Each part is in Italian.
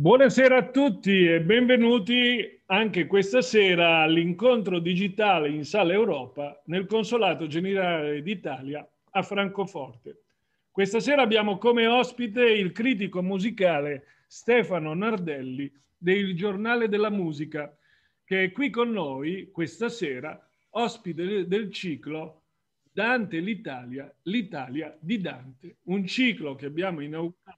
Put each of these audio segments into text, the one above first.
Buonasera a tutti e benvenuti anche questa sera all'incontro digitale in Sala Europa nel Consolato Generale d'Italia a Francoforte. Questa sera abbiamo come ospite il critico musicale Stefano Nardelli del Giornale della Musica, che è qui con noi questa sera, ospite del ciclo Dante l'Italia, l'Italia di Dante, un ciclo che abbiamo inaugurato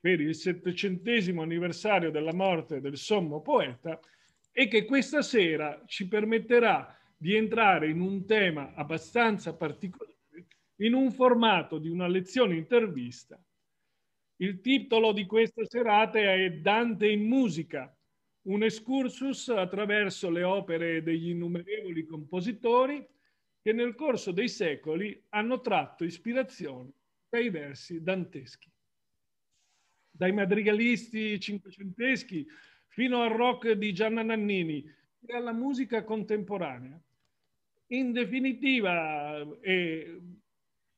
per il settecentesimo anniversario della morte del sommo poeta e che questa sera ci permetterà di entrare in un tema abbastanza particolare, in un formato di una lezione intervista. Il titolo di questa serata è Dante in musica, un excursus attraverso le opere degli innumerevoli compositori che nel corso dei secoli hanno tratto ispirazione dai versi danteschi dai madrigalisti cinquecenteschi fino al rock di Gianna Nannini e alla musica contemporanea. In definitiva, eh,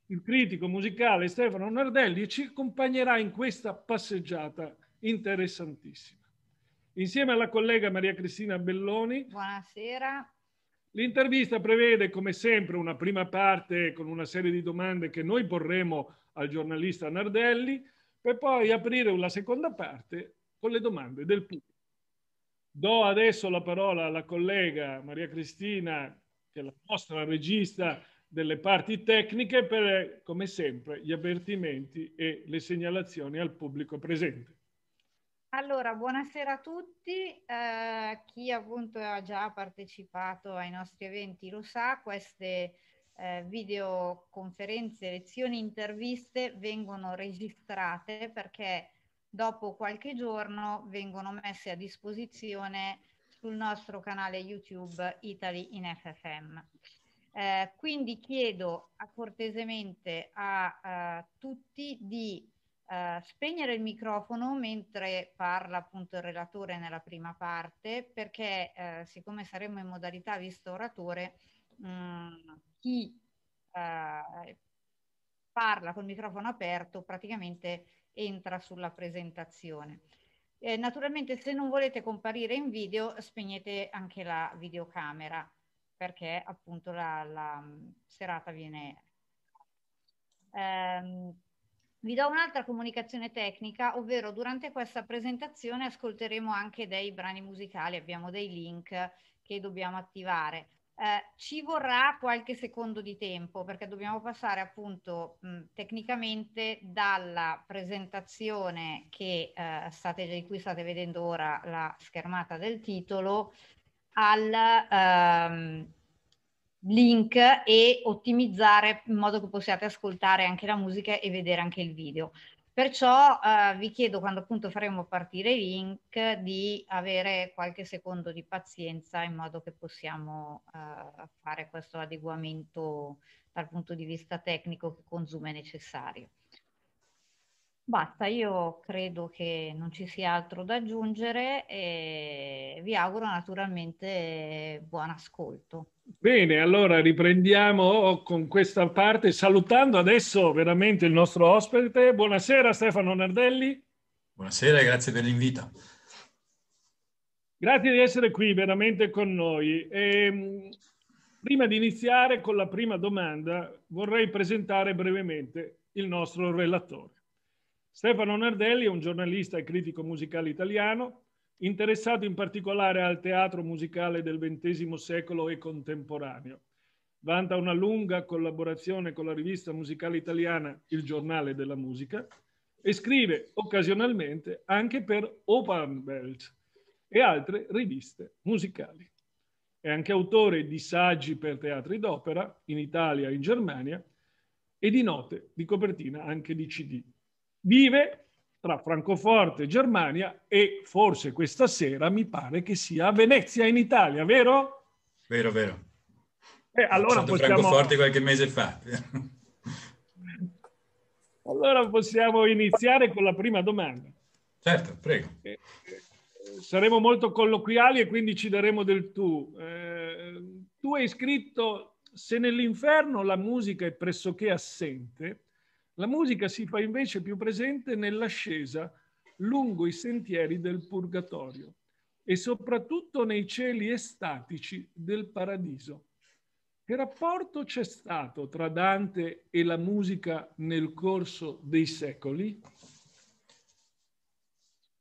il critico musicale Stefano Nardelli ci accompagnerà in questa passeggiata interessantissima. Insieme alla collega Maria Cristina Belloni. Buonasera. L'intervista prevede, come sempre, una prima parte con una serie di domande che noi porremo al giornalista Nardelli per poi aprire una seconda parte con le domande del pubblico. Do adesso la parola alla collega Maria Cristina, che è la nostra regista delle parti tecniche, per come sempre gli avvertimenti e le segnalazioni al pubblico presente. Allora, buonasera a tutti. Eh, chi appunto ha già partecipato ai nostri eventi lo sa, queste eh, videoconferenze, lezioni, interviste vengono registrate perché dopo qualche giorno vengono messe a disposizione sul nostro canale YouTube Italy in FFM. Eh, quindi chiedo cortesemente a uh, tutti di uh, spegnere il microfono mentre parla appunto il relatore nella prima parte perché uh, siccome saremo in modalità visto oratore mh, mm, chi eh, parla col microfono aperto praticamente entra sulla presentazione. Eh, naturalmente se non volete comparire in video spegnete anche la videocamera perché appunto la, la mm, serata viene... Ehm, vi do un'altra comunicazione tecnica, ovvero durante questa presentazione ascolteremo anche dei brani musicali, abbiamo dei link che dobbiamo attivare. Eh, ci vorrà qualche secondo di tempo perché dobbiamo passare appunto mh, tecnicamente dalla presentazione che, eh, state, di cui state vedendo ora la schermata del titolo al ehm, link e ottimizzare in modo che possiate ascoltare anche la musica e vedere anche il video. Perciò eh, vi chiedo quando appunto faremo partire i link di avere qualche secondo di pazienza in modo che possiamo eh, fare questo adeguamento dal punto di vista tecnico che consuma è necessario. Basta, io credo che non ci sia altro da aggiungere e vi auguro naturalmente buon ascolto. Bene, allora riprendiamo con questa parte salutando adesso veramente il nostro ospite. Buonasera Stefano Nardelli. Buonasera e grazie per l'invito. Grazie di essere qui veramente con noi. E, ehm, prima di iniziare con la prima domanda vorrei presentare brevemente il nostro relatore. Stefano Nardelli è un giornalista e critico musicale italiano, interessato in particolare al teatro musicale del XX secolo e contemporaneo. Vanta una lunga collaborazione con la rivista musicale italiana Il Giornale della Musica e scrive occasionalmente anche per Open Belt e altre riviste musicali. È anche autore di saggi per teatri d'opera in Italia e in Germania e di note di copertina anche di CD vive tra Francoforte e Germania e forse questa sera mi pare che sia a Venezia in Italia, vero? Vero, vero. Eh, allora possiamo... Francoforte qualche mese fa. allora possiamo iniziare con la prima domanda. Certo, prego. Eh, saremo molto colloquiali e quindi ci daremo del tu. Eh, tu hai scritto se nell'inferno la musica è pressoché assente, la musica si fa invece più presente nell'ascesa lungo i sentieri del purgatorio e soprattutto nei cieli estatici del paradiso. Che rapporto c'è stato tra Dante e la musica nel corso dei secoli?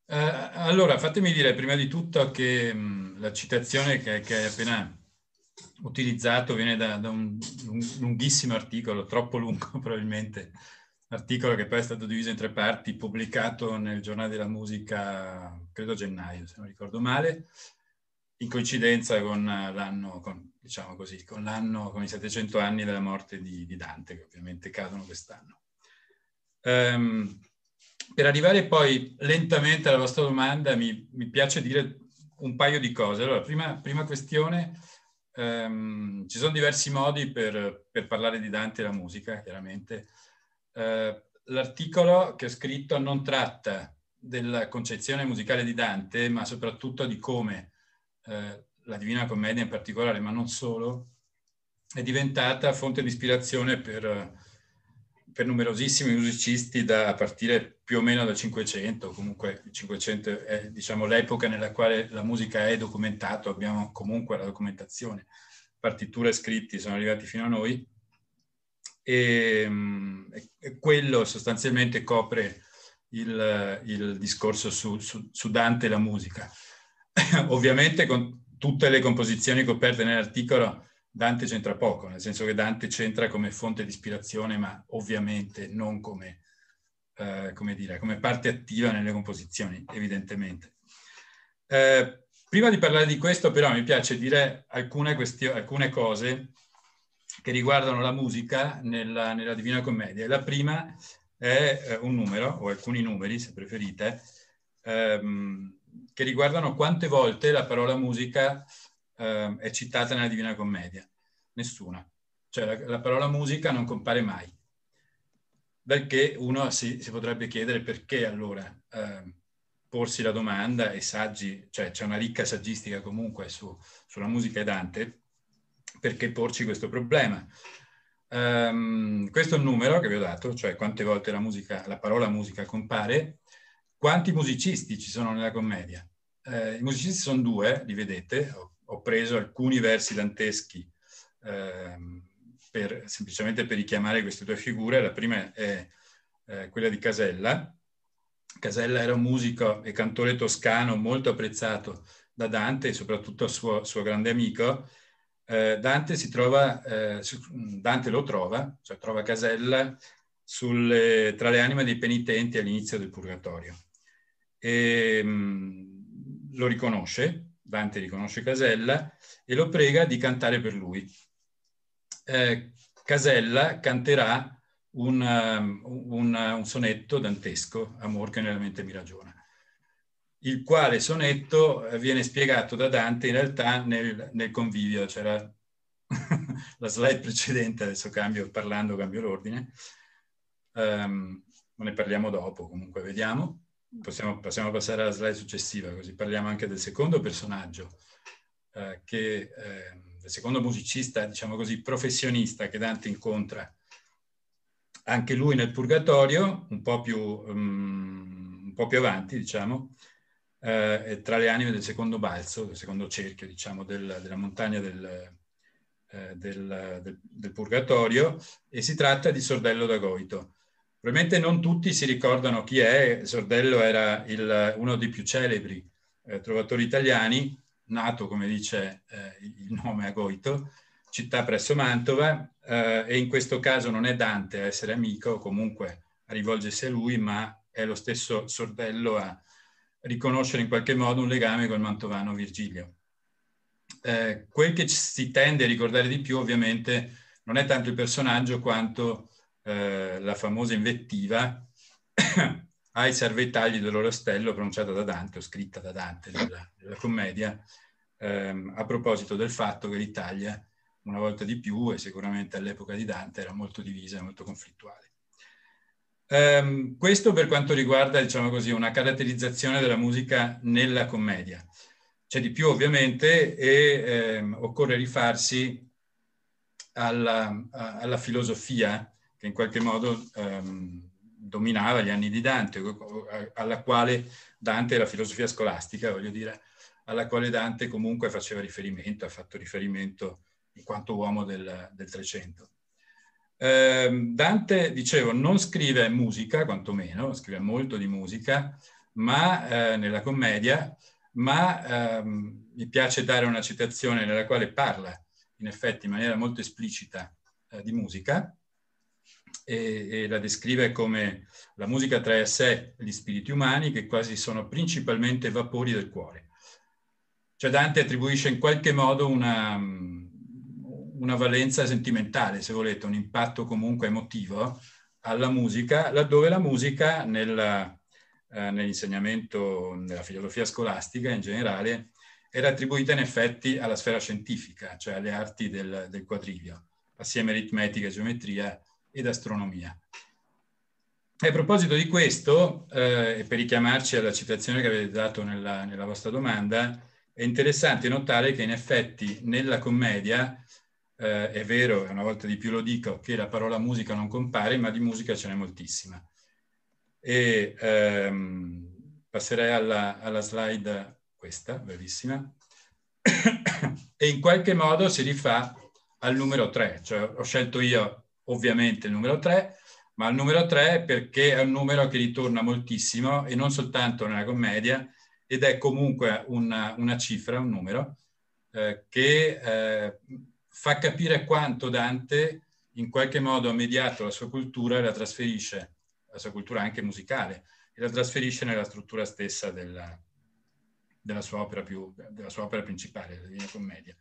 Eh, allora, fatemi dire prima di tutto che mh, la citazione che, che, hai appena utilizzato viene da, da un, un lunghissimo articolo, troppo lungo probabilmente, articolo che poi è stato diviso in tre parti, pubblicato nel giornale della musica, credo a gennaio, se non ricordo male, in coincidenza con eh, l'anno, con, diciamo così, con l'anno, con i 700 anni della morte di, di Dante, che ovviamente cadono quest'anno. Um, per arrivare poi lentamente alla vostra domanda, mi, mi, piace dire un paio di cose. Allora, prima, prima questione, um, ci sono diversi modi per, per, parlare di Dante e la musica, chiaramente. Eh, l'articolo che ho scritto non tratta della concezione musicale di Dante, ma soprattutto di come eh, la Divina Commedia in particolare, ma non solo, è diventata fonte di ispirazione per, per numerosissimi musicisti da, a partire più o meno dal Cinquecento, comunque il Cinquecento è diciamo, l'epoca nella quale la musica è documentata, abbiamo comunque la documentazione, partiture scritti sono arrivati fino a noi, e, ehm, e quello sostanzialmente copre il, il discorso su, su, su, Dante e la musica. Ovviamente con tutte le composizioni coperte nell'articolo Dante c'entra poco, nel senso che Dante c'entra come fonte di ispirazione, ma ovviamente non come, eh, come, dire, come parte attiva nelle composizioni, evidentemente. Eh, prima di parlare di questo, però, mi piace dire alcune, alcune cose che riguardano la musica nella, nella Divina Commedia. La prima è eh, un numero, o alcuni numeri se preferite, ehm, che riguardano quante volte la parola musica ehm, è citata nella Divina Commedia. Nessuna. Cioè la, la parola musica non compare mai. Perché uno si, si potrebbe chiedere perché allora ehm, porsi la domanda e saggi, cioè c'è una ricca saggistica comunque su, sulla musica e Dante, perché porci questo problema? Um, questo è il numero che vi ho dato, cioè quante volte la, musica, la parola musica compare, quanti musicisti ci sono nella commedia. Eh, I musicisti sono due, li vedete, ho, ho preso alcuni versi danteschi eh, per, semplicemente per richiamare queste due figure. La prima è eh, quella di Casella. Casella era un musico e cantore toscano molto apprezzato da Dante e soprattutto suo, suo grande amico, eh, Dante, trova, eh, Dante, lo trova, cioè trova Casella, sulle, tra le anime dei penitenti all'inizio del Purgatorio. E, ehm, mh, lo riconosce, Dante riconosce Casella, e lo prega di cantare per lui. Eh, Casella canterà un, um, un, un sonetto dantesco, Amor che nella mente mi ragiona il quale sonetto eh, viene spiegato da Dante in realtà nel, nel convivio, c'era la, slide precedente, adesso cambio parlando, cambio l'ordine, um, ne parliamo dopo comunque, vediamo. Possiamo, possiamo, passare alla slide successiva, così parliamo anche del secondo personaggio, eh, che, eh, del secondo musicista, diciamo così, professionista che Dante incontra, anche lui nel Purgatorio, un po' più, um, un po più avanti, diciamo, eh, tra le anime del secondo balzo, del secondo cerchio, diciamo, del, della montagna del, eh, del, del, del, Purgatorio, e si tratta di Sordello da Goito. Probabilmente non tutti si ricordano chi è, Sordello era il, uno dei più celebri eh, trovatori italiani, nato, come dice eh, il nome, a Goito, città presso Mantova, eh, e in questo caso non è Dante a essere amico, comunque a rivolgersi a lui, ma è lo stesso Sordello a riconoscere in qualche modo un legame col Mantovano Virgilio. Eh, quel che si tende a ricordare di più ovviamente non è tanto il personaggio quanto eh, la famosa invettiva ai servetagli dell'Orostello pronunciata da Dante o scritta da Dante nella, nella commedia ehm, a proposito del fatto che l'Italia una volta di più e sicuramente all'epoca di Dante era molto divisa e molto conflittuale. Um, questo per quanto riguarda, diciamo così, una caratterizzazione della musica nella commedia. C'è di più ovviamente e um, occorre rifarsi alla, alla, filosofia che in qualche modo um, dominava gli anni di Dante, alla quale Dante, la filosofia scolastica, voglio dire, alla quale Dante comunque faceva riferimento, ha fatto riferimento in quanto uomo del, del Trecento. Ehm, Dante, dicevo, non scrive musica, quantomeno, scrive molto di musica, ma eh, nella commedia, ma eh, mi piace dare una citazione nella quale parla, in effetti, in maniera molto esplicita eh, di musica e, e, la descrive come la musica trae a sé gli spiriti umani che quasi sono principalmente vapori del cuore. Cioè Dante attribuisce in qualche modo una una valenza sentimentale, se volete, un impatto comunque emotivo alla musica, laddove la musica nella, eh, nell'insegnamento, nella filosofia scolastica in generale, era attribuita in effetti alla sfera scientifica, cioè alle arti del, del quadrivio, assieme aritmetica, geometria ed astronomia. E a proposito di questo, eh, e per richiamarci alla citazione che avete dato nella, nella vostra domanda, è interessante notare che in effetti nella commedia eh, è vero, e una volta di più lo dico, che la parola musica non compare, ma di musica ce n'è moltissima. E ehm, passerei alla, alla slide questa, bellissima, e in qualche modo si rifà al numero 3, cioè ho scelto io ovviamente il numero 3, ma il numero 3 perché è un numero che ritorna moltissimo e non soltanto nella commedia, ed è comunque una, una cifra, un numero, eh, che eh, fa capire quanto Dante in qualche modo ha mediato la sua cultura e la trasferisce, la sua cultura anche musicale, e la trasferisce nella struttura stessa della, della, sua, opera più, della sua, opera principale, la Divina Commedia.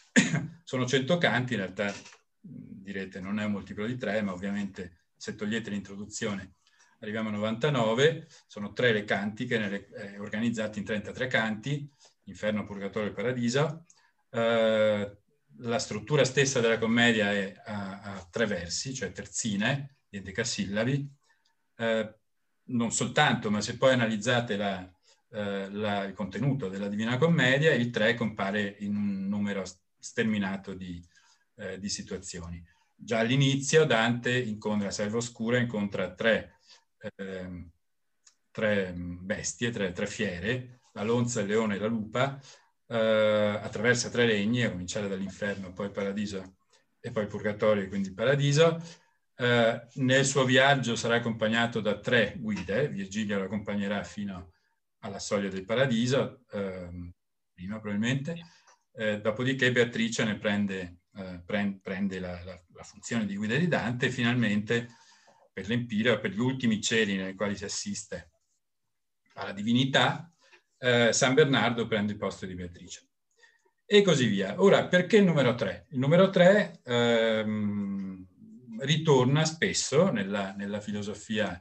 Sono 100 canti, in realtà direte non è un multiplo di tre, ma ovviamente se togliete l'introduzione arriviamo a 99, sono tre le cantiche nelle, eh, organizzate in 33 canti, Inferno, Purgatorio e Paradiso, eh, la struttura stessa della commedia è a, a tre versi, cioè terzine, di decasillabi, eh, non soltanto, ma se poi analizzate la, eh, la, il contenuto della Divina Commedia, il tre compare in un numero sterminato di, eh, di situazioni. Già all'inizio Dante incontra Selva Oscura, incontra tre, ehm, tre bestie, tre, tre fiere, la lonza, il leone e la lupa, eh, attraversa tre regni, a cominciare dall'inferno, poi il paradiso e poi il purgatorio, quindi il paradiso. Eh, nel suo viaggio sarà accompagnato da tre guide, Virgilio lo accompagnerà fino alla soglia del paradiso, eh, prima probabilmente, eh, dopodiché Beatrice ne prende, eh, prend, prende la, la, la, funzione di guida di Dante e finalmente per l'Empire, per gli ultimi cieli nei quali si assiste alla divinità, eh, San Bernardo prende il posto di Beatrice. E così via. Ora, perché il numero 3? Il numero 3 ehm, ritorna spesso nella, nella filosofia,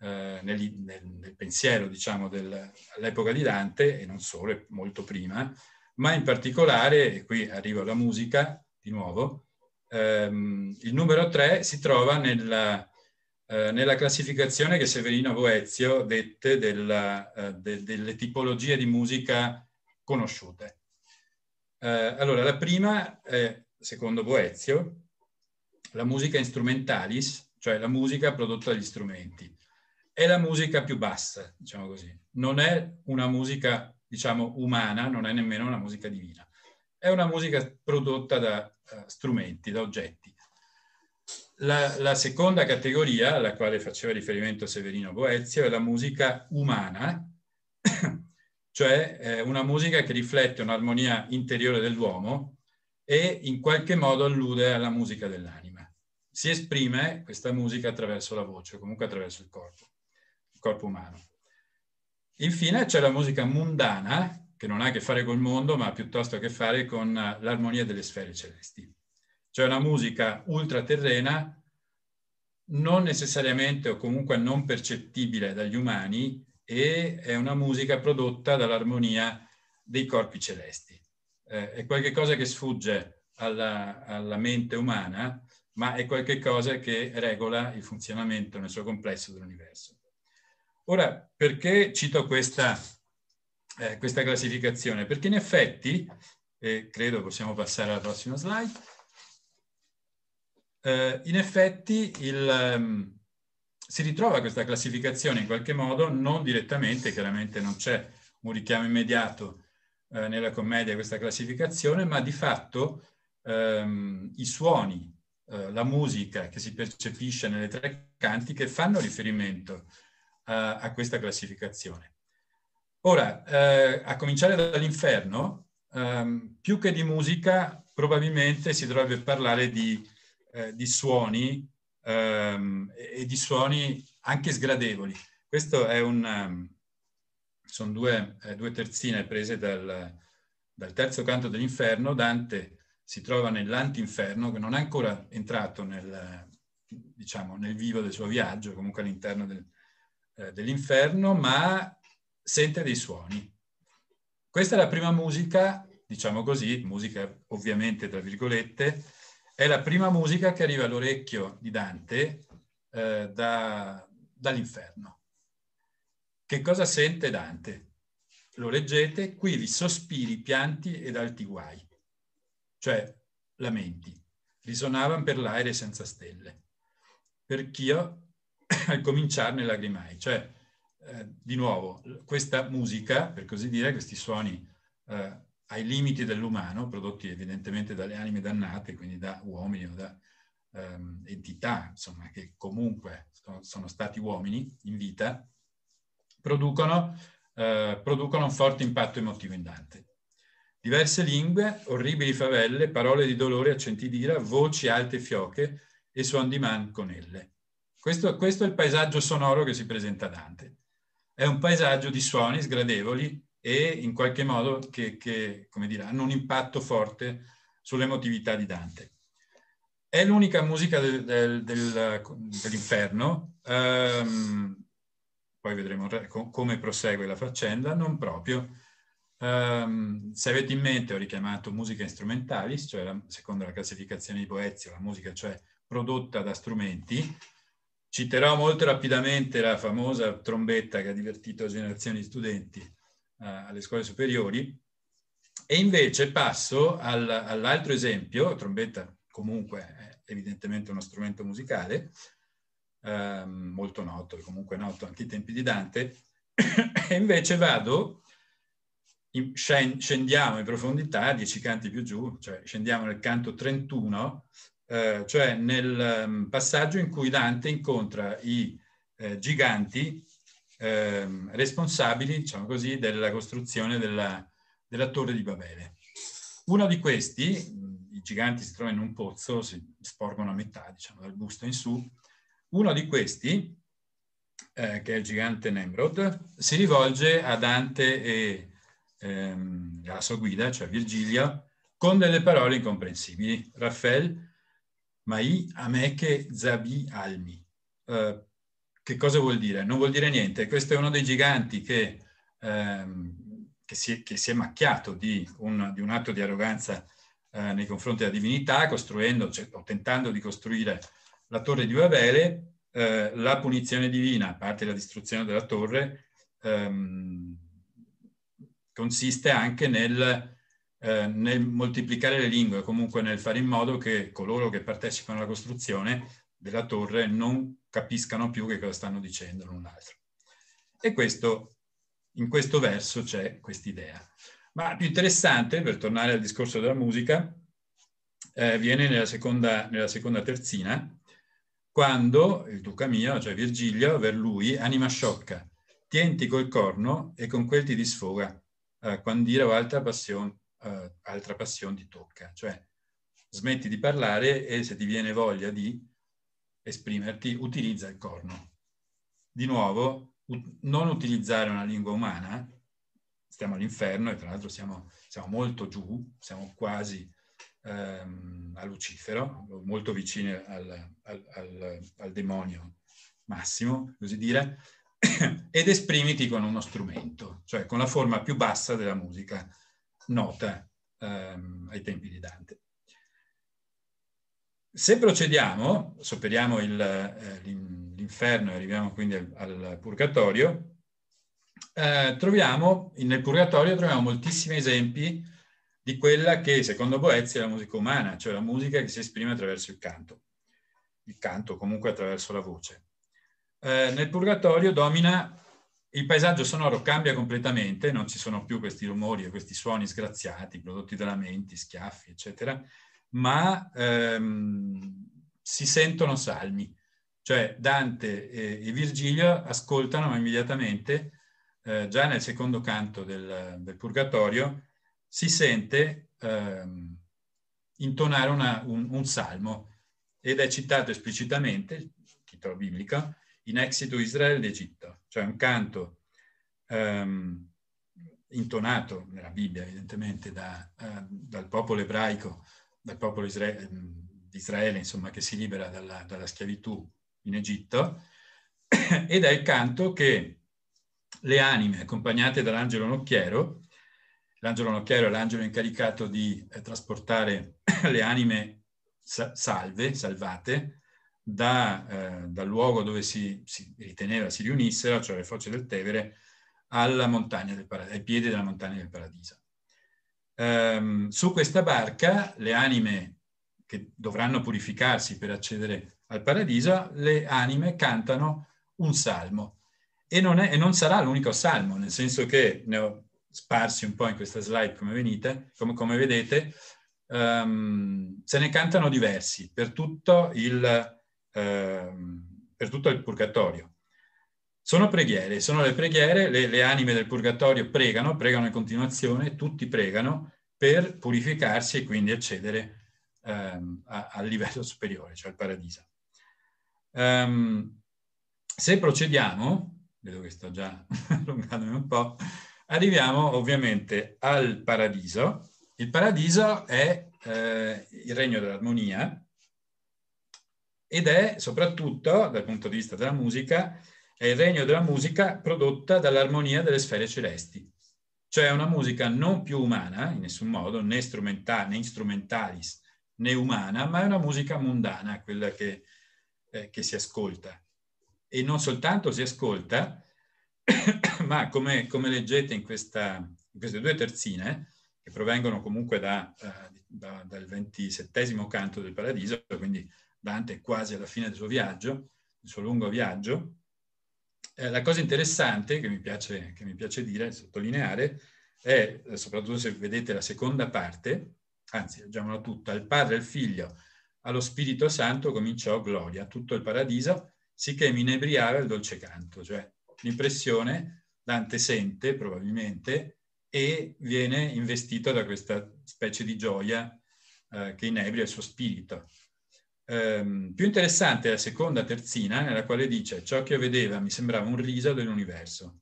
eh, nel, nel, pensiero, diciamo, dell'epoca di Dante, e non solo, è molto prima, ma in particolare, e qui arrivo alla musica di nuovo, ehm, il numero 3 si trova nella, eh, nella classificazione che Severino Boezio dette della, eh, de, delle tipologie di musica conosciute. Eh, allora, la prima è, secondo Boezio, la musica instrumentalis, cioè la musica prodotta dagli strumenti. È la musica più bassa, diciamo così. Non è una musica, diciamo, umana, non è nemmeno una musica divina. È una musica prodotta da uh, strumenti, da oggetti. La, la, seconda categoria alla quale faceva riferimento Severino Boezio è la musica umana, cioè eh, una musica che riflette un'armonia interiore dell'uomo e in qualche modo allude alla musica dell'anima. Si esprime questa musica attraverso la voce, comunque attraverso il corpo, il corpo umano. Infine c'è la musica mundana, che non ha a che fare col mondo, ma ha piuttosto a che fare con eh, l'armonia delle sfere celesti cioè una musica ultraterrena non necessariamente o comunque non percettibile dagli umani e è una musica prodotta dall'armonia dei corpi celesti. Eh, è qualcosa che sfugge alla, alla mente umana, ma è qualcosa che regola il funzionamento nel suo complesso dell'universo. Ora, perché cito questa, eh, questa classificazione? Perché in effetti, eh, credo possiamo passare alla prossima slide, eh, in effetti il, um, si ritrova questa classificazione in qualche modo, non direttamente, chiaramente non c'è un richiamo immediato eh, nella commedia questa classificazione, ma di fatto ehm, i suoni, eh, la musica che si percepisce nelle tre cantiche fanno riferimento eh, a questa classificazione. Ora, eh, a cominciare dall'inferno, ehm, più che di musica, probabilmente si dovrebbe parlare di eh, di suoni ehm, e di suoni anche sgradevoli. Questo è un... Um, ehm, sono due, eh, due, terzine prese dal, dal terzo canto dell'inferno. Dante si trova nell'antinferno, che non è ancora entrato nel, diciamo, nel vivo del suo viaggio, comunque all'interno del, eh, dell'inferno, ma sente dei suoni. Questa è la prima musica, diciamo così, musica ovviamente tra virgolette, è la prima musica che arriva all'orecchio di Dante eh, da, dall'inferno. Che cosa sente Dante? Lo leggete, quivi sospiri, pianti ed alti guai, cioè lamenti, risuonavano per l'aere senza stelle. Per Chio al cominciarne lagrimai, cioè eh, di nuovo questa musica, per così dire, questi suoni eh, ai limiti dell'umano, prodotti evidentemente dalle anime dannate, quindi da uomini o da um, entità, insomma, che comunque sono, sono, stati uomini in vita, producono, uh, producono un forte impatto emotivo in Dante. Diverse lingue, orribili favelle, parole di dolore accenti di ira, voci alte e fioche e suon di man con elle. Questo, questo è il paesaggio sonoro che si presenta a Dante. È un paesaggio di suoni sgradevoli, e in qualche modo che, che dire, hanno un impatto forte sull'emotività di Dante. È l'unica musica del, del, del, dell'inferno, ehm, poi vedremo come prosegue la faccenda, non proprio. Ehm, se avete in mente ho richiamato musica instrumentalis, cioè la, secondo la classificazione di Boezio, la musica cioè prodotta da strumenti, Citerò molto rapidamente la famosa trombetta che ha divertito generazioni di studenti eh, alle scuole superiori. E invece passo al, all'altro esempio, trombetta comunque è evidentemente uno strumento musicale, eh, molto noto, comunque noto anche ai tempi di Dante, e invece vado, in, scendiamo in profondità, dieci canti più giù, cioè scendiamo nel canto 31, eh, cioè nel ehm, passaggio in cui Dante incontra i eh, giganti Ehm, responsabili, diciamo così, della costruzione della, della torre di Babele. Uno di questi, i giganti si trovano in un pozzo, si sporgono a metà, diciamo, dal busto in su, uno di questi, eh, che è il gigante Nemrod, si rivolge a Dante e ehm, alla sua guida, cioè Virgilio, con delle parole incomprensibili. Raffaele, mai ameche zabi almi. Eh, che cosa vuol dire? Non vuol dire niente. Questo è uno dei giganti che, ehm, che, si, che si, è macchiato di un, di un atto di arroganza eh, nei confronti della divinità, costruendo, cioè, o tentando di costruire la torre di Babele, eh, la punizione divina, a parte la distruzione della torre, ehm, consiste anche nel, eh, nel moltiplicare le lingue, comunque nel fare in modo che coloro che partecipano alla costruzione della torre non capiscano più che cosa stanno dicendo l'un l'altro. E questo, in questo verso c'è quest'idea. Ma più interessante, per tornare al discorso della musica, eh, viene nella seconda, nella seconda terzina, quando il duca mio, cioè Virgilio, per lui, anima sciocca, tienti col corno e con quel ti disfoga, eh, quandira o altra passione eh, altra passion ti tocca. Cioè, smetti di parlare e se ti viene voglia di, esprimerti, utilizza il corno. Di nuovo, non utilizzare una lingua umana, stiamo all'inferno e tra l'altro siamo, siamo molto giù, siamo quasi ehm, a Lucifero, molto vicini al, al, al, al demonio massimo, così dire, ed esprimiti con uno strumento, cioè con la forma più bassa della musica nota ehm, ai tempi di Dante. Se procediamo, superiamo il, eh, l'inferno e arriviamo quindi al, al purgatorio, eh, troviamo, nel purgatorio troviamo moltissimi esempi di quella che secondo Boezzi è la musica umana, cioè la musica che si esprime attraverso il canto, il canto comunque attraverso la voce. Eh, nel purgatorio domina il paesaggio sonoro cambia completamente, non ci sono più questi rumori e questi suoni sgraziati, prodotti dalla mente, schiaffi, eccetera, ma ehm, si sentono salmi. Cioè Dante e, e Virgilio ascoltano immediatamente, eh, già nel secondo canto del, del Purgatorio, si sente ehm, intonare una, un, un, salmo ed è citato esplicitamente, titolo biblico, in Exito Israele d'Egitto, cioè un canto ehm, intonato nella Bibbia evidentemente da, eh, dal popolo ebraico dal popolo ehm, di Isra- Israele, insomma, che si libera dalla, dalla schiavitù in Egitto, ed è il canto che le anime accompagnate dall'angelo nocchiero, l'angelo nocchiero è l'angelo incaricato di eh, trasportare le anime salve, salvate, da, eh, dal luogo dove si, si, riteneva si riunissero, cioè le foce del Tevere, alla montagna del ai piedi della montagna del paradiso ehm, su questa barca le anime che dovranno purificarsi per accedere al paradiso, le anime cantano un salmo. E non, è, e non sarà l'unico salmo, nel senso che ne ho sparsi un po' in questa slide, come, venite, come, come vedete, um, se ne cantano diversi per tutto il, uh, per tutto il purgatorio. Sono preghiere, sono le preghiere, le, le anime del purgatorio pregano, pregano in continuazione, tutti pregano per purificarsi e quindi accedere ehm, al livello superiore, cioè al paradiso. Um, se procediamo, vedo che sto già allungandomi un po', arriviamo ovviamente al paradiso. Il paradiso è eh, il regno dell'armonia ed è soprattutto, dal punto di vista della musica, è il regno della musica prodotta dall'armonia delle sfere celesti, cioè una musica non più umana in nessun modo, né, strumenta- né instrumentalis né umana, ma è una musica mondana, quella che, eh, che si ascolta. E non soltanto si ascolta, ma come, come leggete in, questa, in, queste due terzine, che provengono comunque da, eh, da, dal ventisettesimo canto del Paradiso, quindi Dante è quasi alla fine del suo viaggio, il suo lungo viaggio, eh, la cosa interessante che mi, piace, che mi piace dire, sottolineare, è, eh, soprattutto se vedete la seconda parte, anzi, leggiamola tutta, al Padre, al Figlio, allo Spirito Santo cominciò gloria, tutto il paradiso, sicché mi inebriava il dolce canto, cioè l'impressione Dante sente probabilmente e viene investito da questa specie di gioia eh, che inebria il suo spirito. Ehm, più interessante è la seconda terzina, nella quale dice ciò che io vedeva mi sembrava un riso dell'universo.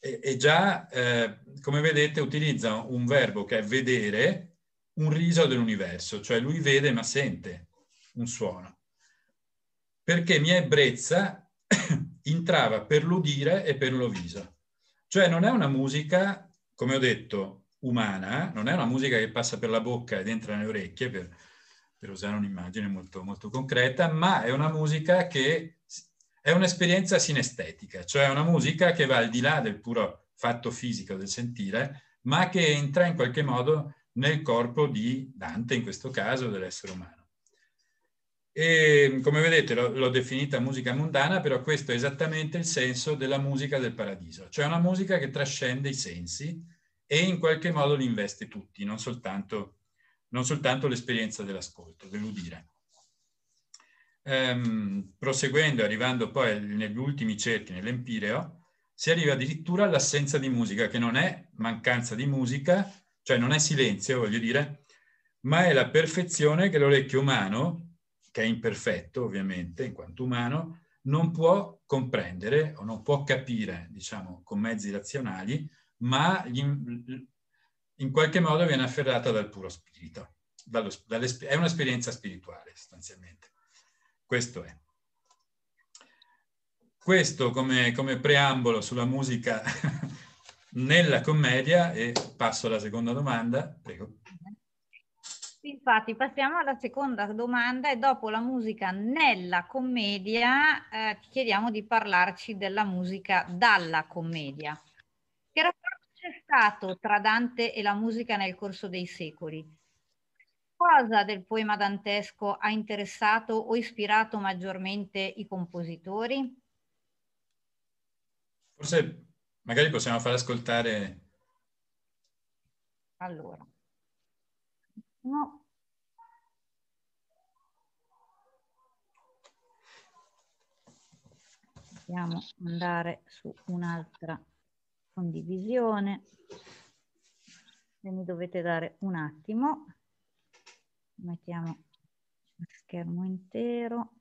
E, e già, eh, come vedete, utilizza un verbo che è vedere, un riso dell'universo, cioè lui vede ma sente un suono. Perché mia ebbrezza entrava per l'udire e per lo viso. Cioè non è una musica, come ho detto, umana, non è una musica che passa per la bocca ed entra nelle orecchie, per per usare un'immagine molto, molto concreta, ma è una musica che è un'esperienza sinestetica, cioè una musica che va al di là del puro fatto fisico del sentire, ma che entra in qualche modo nel corpo di Dante, in questo caso, dell'essere umano. E ehm, come vedete l'ho definita musica mondana, però questo è esattamente il senso della musica del paradiso, cioè una musica che trascende i sensi e in qualche modo li investe tutti, non soltanto non soltanto l'esperienza dell'ascolto, dell'udire. Ehm, proseguendo, arrivando poi negli ultimi cerchi, nell'empireo, si arriva addirittura all'assenza di musica, che non è mancanza di musica, cioè non è silenzio, voglio dire, ma è la perfezione che l'orecchio umano, che è imperfetto ovviamente in quanto umano, non può comprendere o non può capire, diciamo, con mezzi razionali, ma gli, in qualche modo viene afferrata dal puro spirito. Dallo, è un'esperienza spirituale sostanzialmente. Questo è. Questo come, come preambolo sulla musica nella commedia e passo alla seconda domanda, prego. Infatti passiamo alla seconda domanda e dopo la musica nella commedia eh, ti chiediamo di parlarci della musica dalla commedia. Che rapporto c'è stato tra Dante e la musica nel corso dei secoli? Cosa del poema dantesco ha interessato o ispirato maggiormente i compositori? Forse magari possiamo far ascoltare. Allora. No. Andiamo andare su un'altra condivisione. mi dovete dare un attimo, mettiamo lo schermo intero.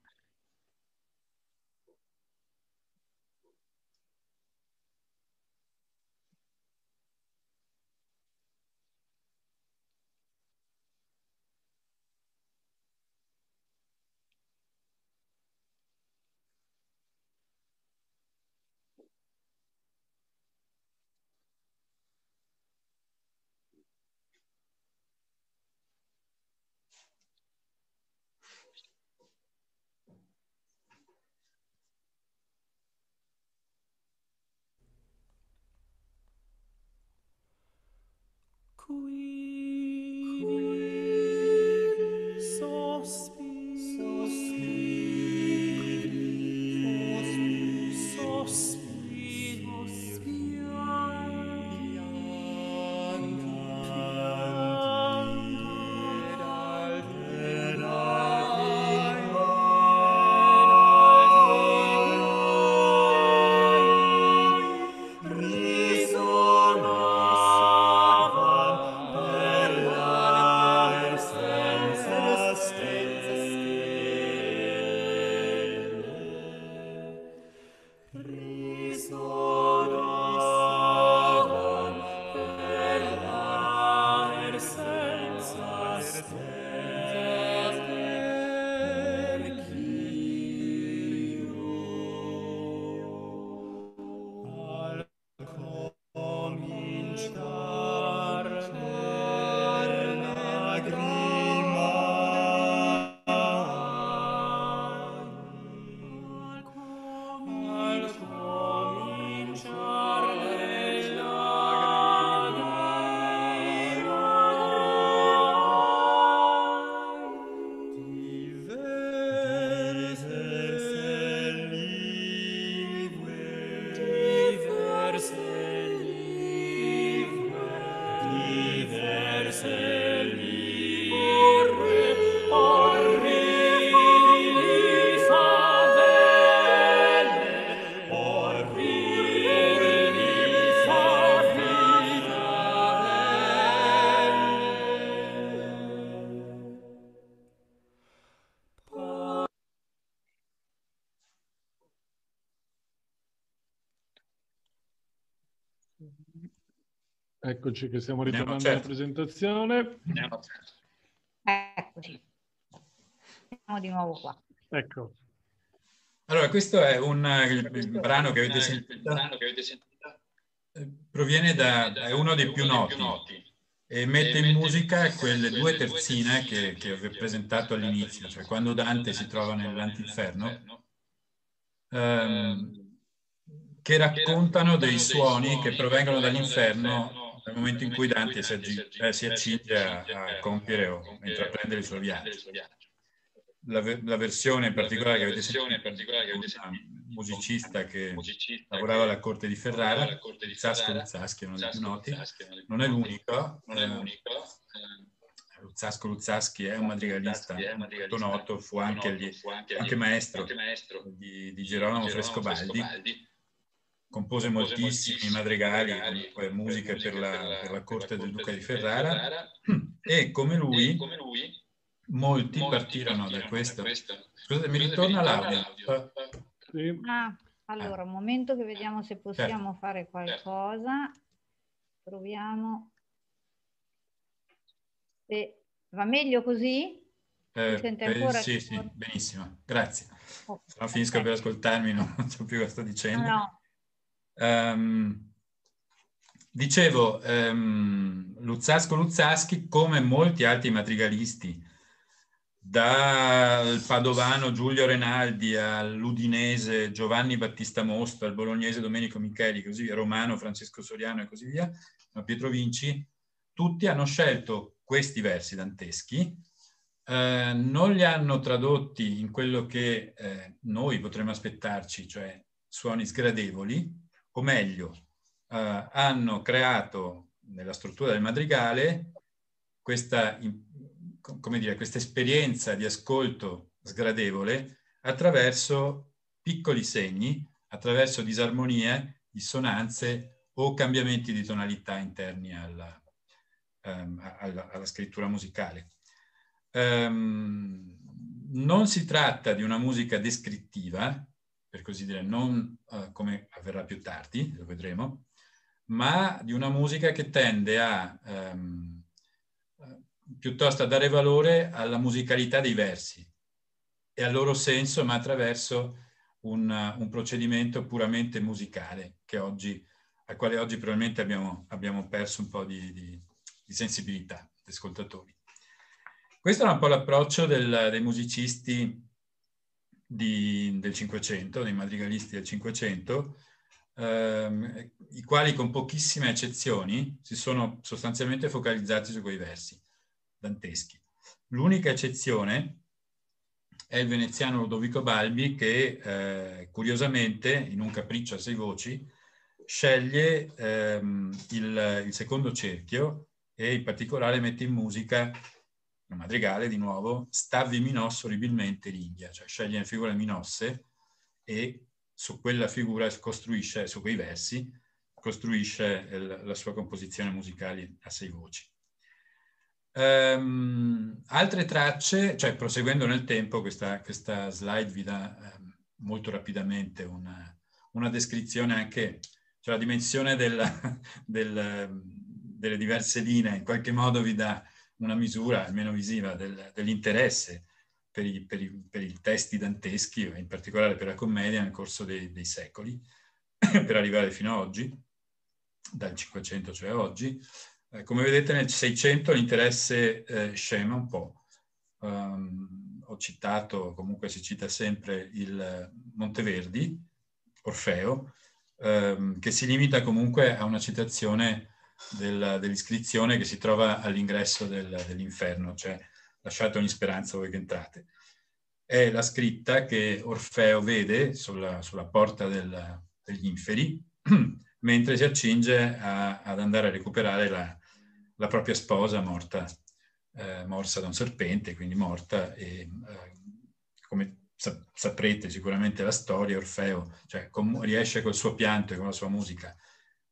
who Eccoci che stiamo ritornando certo. alla presentazione. certo. Eccoci. Siamo di nuovo qua. Ecco. Allora, questo è un eh, questo brano, che avete eh, sentito, brano che avete sentito. Eh, proviene da, è uno dei più noti. Più noti e mette in musica quelle due terzine che, che vi ho presentato all'inizio, cioè quando Dante si trova nell'antinferno, ehm, ehm che raccontano dei suoni che provengono dall'inferno nel momento in cui Dante si, accinge a, compiere o a intraprendere il suo viaggio. La, la, versione in particolare che avete sentito, un musicista che lavorava alla corte di Ferrara, Luzzaschi, eh, eh, eh, Luzzaschi è uno dei più noti, non è l'unico, Luzzasco Luzzaschi è un madrigalista molto noto, fu anche, anche, maestro di, di Gerolamo Frescobaldi, compose moltissimi madrigali, comunque musiche per la, per la corte del Duca di Ferrara e come lui molti partirono da questo. Scusate, mi ritorna l'audio. Ah, allora, un eh. momento che vediamo se possiamo certo. fare certo. qualcosa. Proviamo. Se va meglio così? Eh, per, sì, sì, benissimo, grazie. Oh, no, finisco per ascoltarmi, non so più cosa sto dicendo. no. Um, dicevo, um, Luzzasco Luzzaschi, come molti altri madrigalisti, dal padovano Giulio Renaldi all'udinese Giovanni Battista Mosto, al bolognese Domenico Micheli, così via, romano Francesco Soriano e così via, Pietro Vinci, tutti hanno scelto questi versi danteschi, eh, non li hanno tradotti in quello che eh, noi potremmo aspettarci, cioè suoni sgradevoli, o meglio, eh, hanno creato nella struttura del madrigale questa, come dire, questa esperienza di ascolto sgradevole attraverso piccoli segni, attraverso disarmonie, dissonanze o cambiamenti di tonalità interni alla, ehm, alla, alla scrittura musicale. Ehm, non si tratta di una musica descrittiva, per così dire, non uh, come avverrà più tardi, lo vedremo, ma di una musica che tende a um, piuttosto a dare valore alla musicalità dei versi e al loro senso, ma attraverso un, un procedimento puramente musicale oggi, al quale oggi probabilmente abbiamo, abbiamo perso un po' di, di, di sensibilità, gli ascoltatori. Questo era un po' l'approccio dei musicisti di, del Cinquecento, dei madrigalisti del Cinquecento, ehm, i quali con pochissime eccezioni si sono sostanzialmente focalizzati su quei versi danteschi. L'unica eccezione è il veneziano Ludovico Balbi che eh, curiosamente, in un capriccio a sei voci, sceglie ehm, il, il secondo cerchio e in particolare mette in musica madrigale di nuovo, stavi Minos orribilmente l'India, cioè sceglie una figura Minosse e su quella figura costruisce, su quei versi, costruisce il, la sua composizione musicale a sei voci. Um, altre tracce, cioè proseguendo nel tempo, questa, questa slide vi dà um, molto rapidamente una, una, descrizione anche, cioè la dimensione della, del, ehm, delle diverse linee, in qualche modo vi dà una misura, almeno visiva, del, dell'interesse per i, per, i, per i, testi danteschi, in particolare per la commedia, nel corso dei, dei secoli, per arrivare fino ad oggi, dal 500 cioè oggi. Eh, come vedete nel 600 l'interesse eh, scema un po'. Um, ho citato, comunque si cita sempre, il Monteverdi, Orfeo, ehm, che si limita comunque a una citazione del, dell'iscrizione che si trova all'ingresso del, dell'inferno, cioè lasciate ogni speranza voi che entrate. È la scritta che Orfeo vede sulla, sulla porta del, degli inferi mentre si accinge a, ad andare a recuperare la, la propria sposa morta, eh, morsa da un serpente, quindi morta. E, eh, come saprete sicuramente la storia, Orfeo cioè, com- riesce col suo pianto e con la sua musica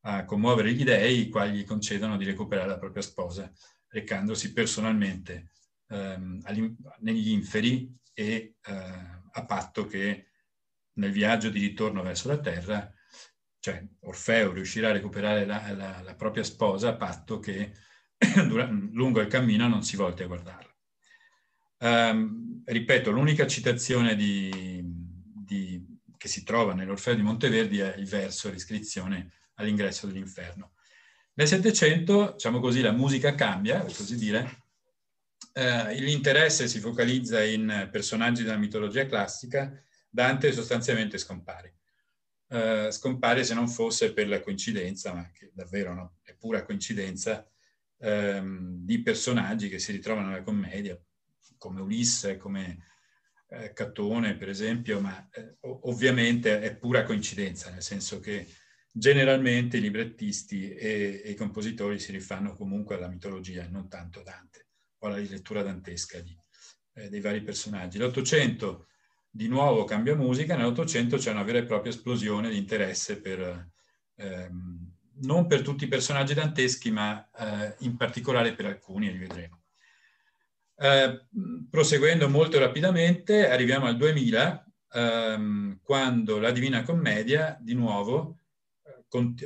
a commuovere gli dei, i quali gli concedono di recuperare la propria sposa, recandosi personalmente ehm, negli inferi e eh, a patto che nel viaggio di ritorno verso la terra, cioè Orfeo riuscirà a recuperare la, la, la propria sposa a patto che lungo il cammino non si volti a guardarla. Um, ripeto, l'unica citazione di, di, che si trova nell'Orfeo di Monteverdi è il verso, l'iscrizione all'ingresso dell'inferno. Nel Settecento, diciamo così, la musica cambia, per così dire, eh, l'interesse si focalizza in personaggi della mitologia classica, Dante sostanzialmente scompare. Eh, scompare se non fosse per la coincidenza, ma che davvero no, è pura coincidenza, ehm, di personaggi che si ritrovano nella commedia, come Ulisse, come eh, Catone per esempio, ma eh, ovviamente è pura coincidenza, nel senso che generalmente i librettisti e, e, i compositori si rifanno comunque alla mitologia e non tanto a Dante o alla rilettura dantesca di, eh, dei vari personaggi. L'Ottocento di nuovo cambia musica, nell'Ottocento c'è una vera e propria esplosione di interesse per, ehm, non per tutti i personaggi danteschi, ma eh, in particolare per alcuni, e li vedremo. Eh, proseguendo molto rapidamente, arriviamo al 2000, ehm, quando la Divina Commedia, di nuovo,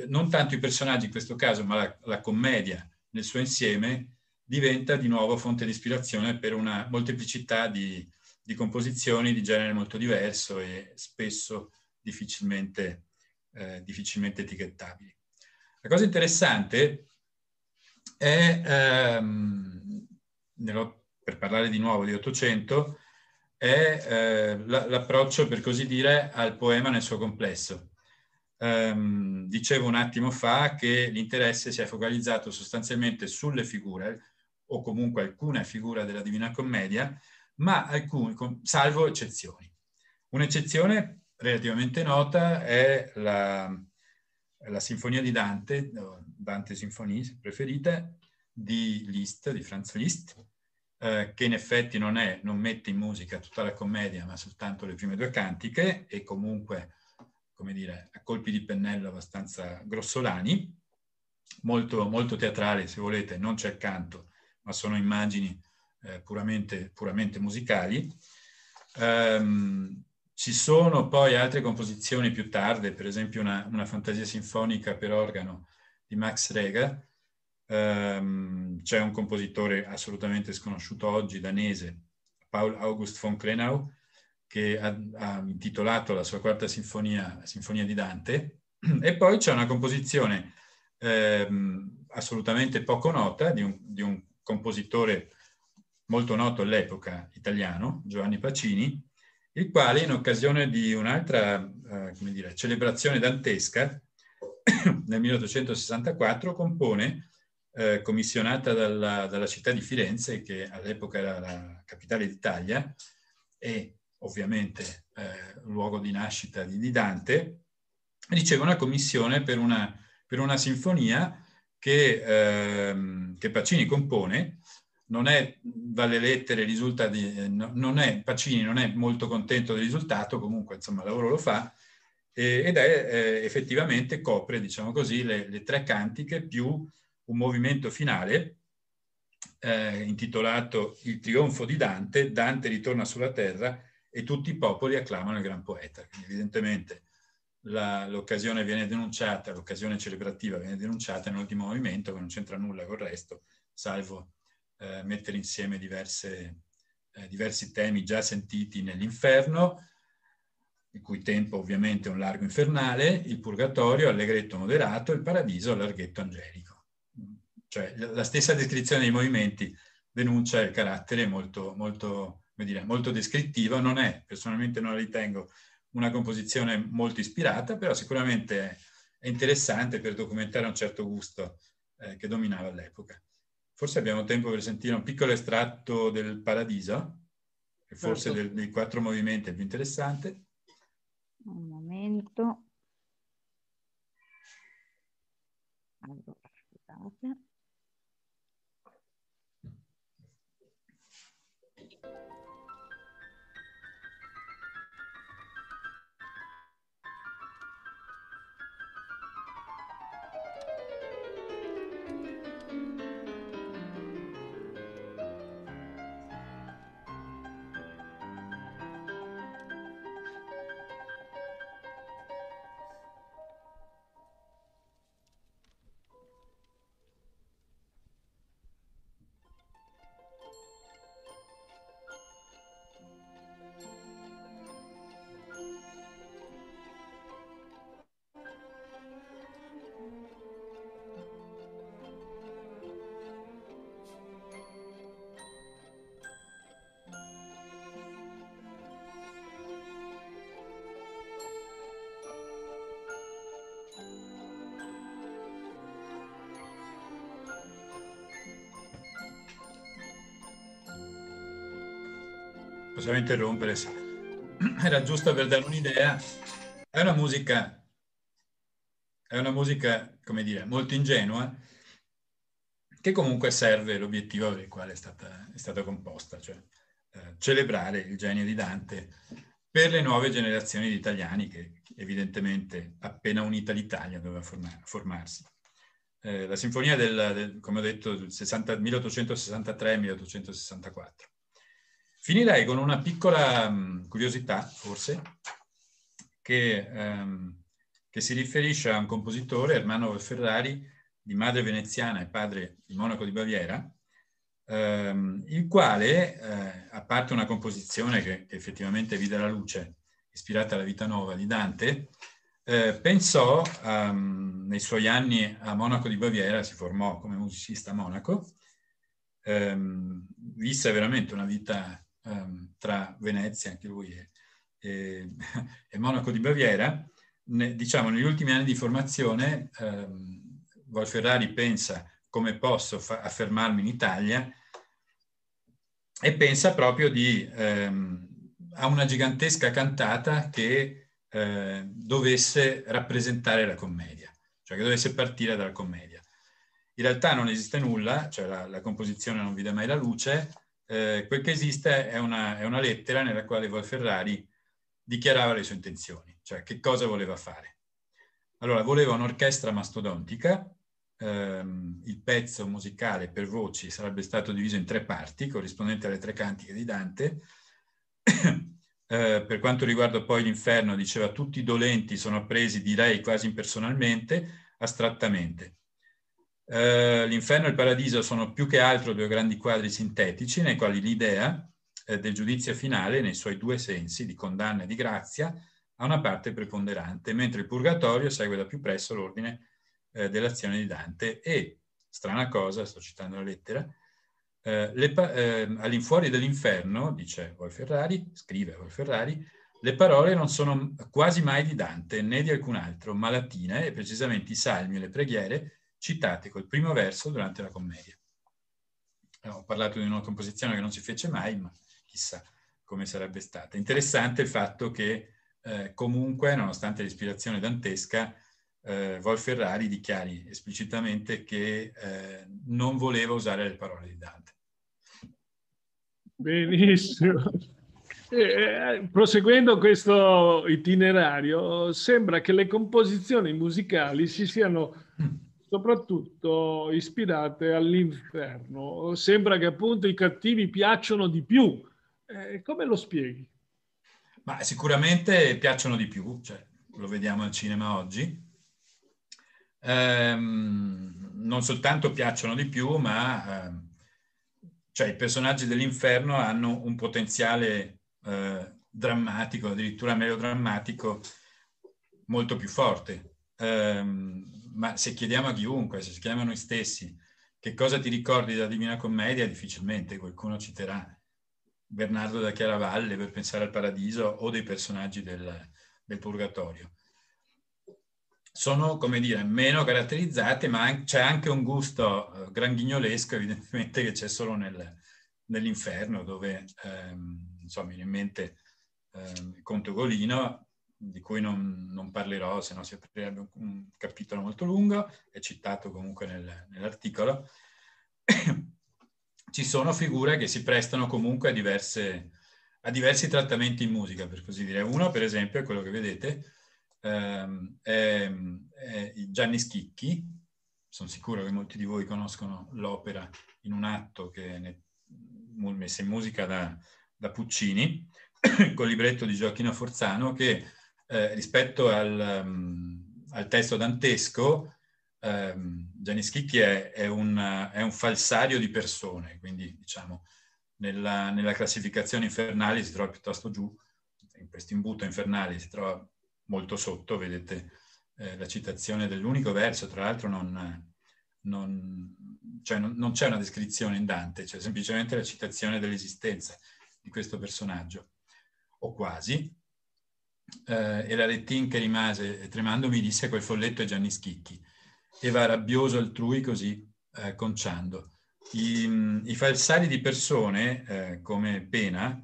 non tanto i personaggi in questo caso, ma la, la commedia nel suo insieme, diventa di nuovo fonte di ispirazione per una molteplicità di, di composizioni di genere molto diverso e spesso difficilmente, eh, difficilmente etichettabili. La cosa interessante è, ehm, nello, per parlare di nuovo di Ottocento, è eh, l'approccio, per così dire, al poema nel suo complesso ehm, dicevo un attimo fa che l'interesse si è focalizzato sostanzialmente sulle figure, o comunque alcune figure della Divina Commedia, ma alcuni, salvo eccezioni. Un'eccezione relativamente nota è la, la Sinfonia di Dante, Dante Sinfonie preferita, di Liszt, di Franz Liszt, eh, che in effetti non, è, non mette in musica tutta la commedia, ma soltanto le prime due cantiche e comunque come dire, a colpi di pennello abbastanza grossolani, molto, molto teatrale se volete, non c'è canto, ma sono immagini eh, puramente, puramente, musicali. Um, ci sono poi altre composizioni più tarde, per esempio una, una fantasia sinfonica per organo di Max Rega, um, c'è un compositore assolutamente sconosciuto oggi, danese, Paul August von Krenau, che ha, ha intitolato la sua quarta sinfonia, la Sinfonia di Dante, e poi c'è una composizione ehm, assolutamente poco nota di un, di un compositore molto noto all'epoca italiano, Giovanni Pacini, il quale in occasione di un'altra eh, celebrazione dantesca nel 1864 compone, eh, commissionata dalla, dalla, città di Firenze, che all'epoca era la capitale d'Italia, e ovviamente eh, luogo di nascita di, Dante, riceve una commissione per una, per una sinfonia che, ehm, che, Pacini compone, non è, dalle lettere, risulta di, eh, non è, Pacini non è molto contento del risultato, comunque insomma il lavoro lo fa, eh, ed è eh, effettivamente copre, diciamo così, le, le, tre cantiche più un movimento finale eh, intitolato Il trionfo di Dante, Dante ritorna sulla terra, e tutti i popoli acclamano il gran poeta. Quindi evidentemente la, l'occasione viene denunciata, l'occasione celebrativa viene denunciata nell'ultimo movimento che non c'entra nulla col resto, salvo eh, mettere insieme diverse, eh, diversi temi già sentiti nell'inferno, il cui tempo ovviamente è un largo infernale, il purgatorio, allegretto moderato, il paradiso, larghetto angelico. Cioè la stessa descrizione dei movimenti denuncia il carattere molto, molto dire, molto descrittiva, non è, personalmente non la ritengo una composizione molto ispirata, però sicuramente è interessante per documentare un certo gusto eh, che dominava all'epoca. Forse abbiamo tempo per sentire un piccolo estratto del Paradiso, che forse certo. del, dei quattro movimenti è più interessante. Un momento. Allora, scusate. bisogna interrompere. Era giusto per dare un'idea. È una musica, è una musica, come dire, molto ingenua, che comunque serve l'obiettivo per il quale è stata, è stata composta, cioè eh, celebrare il genio di Dante per le nuove generazioni di italiani che evidentemente appena unita l'Italia doveva formar, formarsi. Eh, la sinfonia del, del, come ho detto, del 1863-1864. Finirei con una piccola mm, curiosità, forse, che, ehm, che, si riferisce a un compositore, Ermano Ferrari, di madre veneziana e padre di Monaco di Baviera, ehm, il quale, eh, a parte una composizione che, che, effettivamente vide la luce, ispirata alla vita nuova di Dante, eh, pensò ehm, nei suoi anni a Monaco di Baviera, si formò come musicista a Monaco, ehm, visse veramente una vita ehm, tra Venezia, anche lui, e, e, e Monaco di Baviera, ne, diciamo negli ultimi anni di formazione ehm, Valferrari pensa come posso affermarmi in Italia e pensa proprio di, ehm, a una gigantesca cantata che eh, dovesse rappresentare la commedia, cioè che dovesse partire dalla commedia. In realtà non esiste nulla, cioè la, la composizione non vide mai la luce, eh, quel che esiste è una, è una, lettera nella quale Ferrari dichiarava le sue intenzioni, cioè che cosa voleva fare. Allora, voleva un'orchestra mastodontica, ehm, il pezzo musicale per voci sarebbe stato diviso in tre parti, corrispondente alle tre cantiche di Dante. Eh, per quanto riguarda poi l'inferno, diceva tutti i dolenti sono appresi, direi quasi impersonalmente, astrattamente. Eh, L'inferno e il paradiso sono più che altro due grandi quadri sintetici nei quali l'idea eh, del giudizio finale, nei suoi due sensi di condanna e di grazia, ha una parte preponderante, mentre il purgatorio segue da più presso l'ordine eh, dell'azione di Dante e, strana cosa, sto citando la lettera, eh, ehm, all'infuori dell'inferno, dice Wolferrari, scrive Wolferrari, le parole non sono quasi mai di Dante né di alcun altro, ma latine e precisamente i salmi e le preghiere citati col primo verso durante la commedia. Ho parlato di una composizione che non si fece mai, ma chissà come sarebbe stata. Interessante il fatto che eh, comunque, nonostante l'ispirazione dantesca, eh, Wolferrari dichiari esplicitamente che eh, non voleva usare le parole di Dante. Benissimo. Eh, eh, proseguendo questo itinerario, sembra che le composizioni musicali si siano mm soprattutto ispirate all'inferno. Sembra che appunto i cattivi piacciono di più. Eh, come lo spieghi? Ma sicuramente piacciono di più, cioè, lo vediamo al cinema oggi. Ehm, non soltanto piacciono di più, ma ehm, cioè, i personaggi dell'inferno hanno un potenziale eh, drammatico, addirittura melodrammatico, molto più forte. Ehm, ma se chiediamo a chiunque, se ci chiediamo a noi stessi, che cosa ti ricordi della Divina Commedia, difficilmente qualcuno citerà Bernardo da Chiaravalle per pensare al paradiso o dei personaggi del, del purgatorio. Sono, come dire, meno caratterizzate, ma an- c'è anche un gusto eh, granghignolesco, evidentemente, che c'è solo nel, nell'inferno, dove, ehm, insomma, viene in mente ehm, Conte Ugolino, di cui non, non parlerò, se no si aprirebbe un, un, capitolo molto lungo, è citato comunque nel, nell'articolo, ci sono figure che si prestano comunque a, diverse, a, diversi trattamenti in musica, per così dire. Uno, per esempio, è quello che vedete, ehm, è, è Gianni Schicchi, sono sicuro che molti di voi conoscono l'opera in un atto che ne, messa in musica da, da Puccini, col libretto di Gioacchino Forzano, che eh, rispetto al, um, al, testo dantesco, ehm, Gianni Schicchi è, è, un, è, un, falsario di persone, quindi diciamo nella, nella classificazione infernale si trova piuttosto giù, in questo imbuto infernale si trova molto sotto, vedete eh, la citazione dell'unico verso, tra l'altro non, non, cioè non, non c'è una descrizione in Dante, c'è semplicemente la citazione dell'esistenza di questo personaggio, o quasi, eh, e la Lettin che rimase tremando mi disse quel folletto è Gianni Schicchi e va rabbioso altrui così eh, conciando. I, mm, I, falsari di persone eh, come pena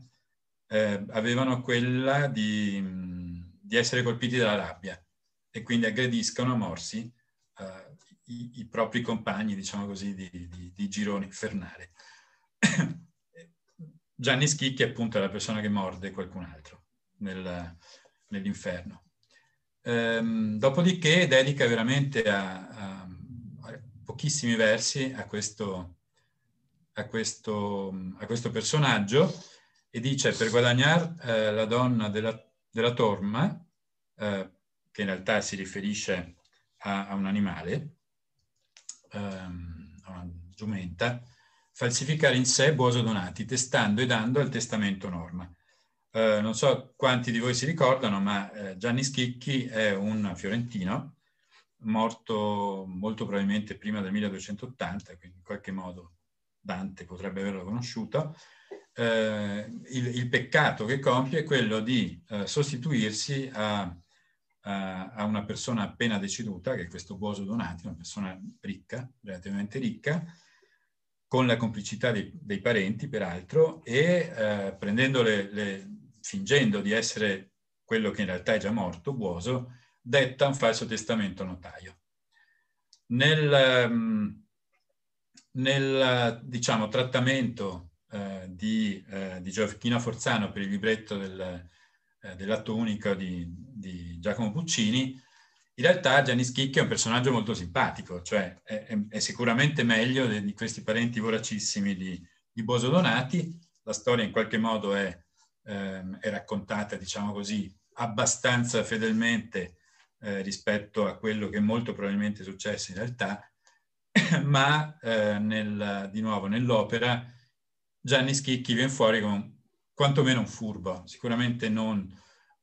eh, avevano quella di, mm, di, essere colpiti dalla rabbia e quindi aggrediscono a morsi eh, i, i, propri compagni, diciamo così, di, di, di girone infernale. Gianni Schicchi appunto è la persona che morde qualcun altro. Nel, nell'inferno. Ehm, dopodiché dedica veramente a, a, a pochissimi versi a questo, a questo, questo personaggio e dice per guadagnare eh, la donna della, della torma, eh, che in realtà si riferisce a, un animale, ehm, a una giumenta, falsificare in sé Buoso Donati, testando e dando al testamento norma. Eh, non so quanti di voi si ricordano, ma eh, Gianni Schicchi è un fiorentino morto molto probabilmente prima del 1280, quindi in qualche modo Dante potrebbe averlo conosciuto. Eh, il, il, peccato che compie è quello di eh, sostituirsi a, a, a, una persona appena deceduta, che è questo Buoso Donati, una persona ricca, relativamente ricca, con la complicità dei, dei parenti, peraltro, e eh, prendendo le, le, fingendo di essere quello che in realtà è già morto, Buoso, detta un falso testamento notaio. Nel, ehm, nel diciamo, trattamento eh, di, eh, di Gioacchino Forzano per il libretto del, eh, dell'atto unico di, di, Giacomo Puccini, in realtà Gianni Schicchi è un personaggio molto simpatico, cioè è, è, è sicuramente meglio di, questi parenti voracissimi di, di Boso Donati, la storia in qualche modo è ehm, è raccontata, diciamo così, abbastanza fedelmente eh, rispetto a quello che molto probabilmente è successo in realtà, ma eh, nel, di nuovo nell'opera Gianni Schicchi viene fuori con quantomeno un furbo, sicuramente non,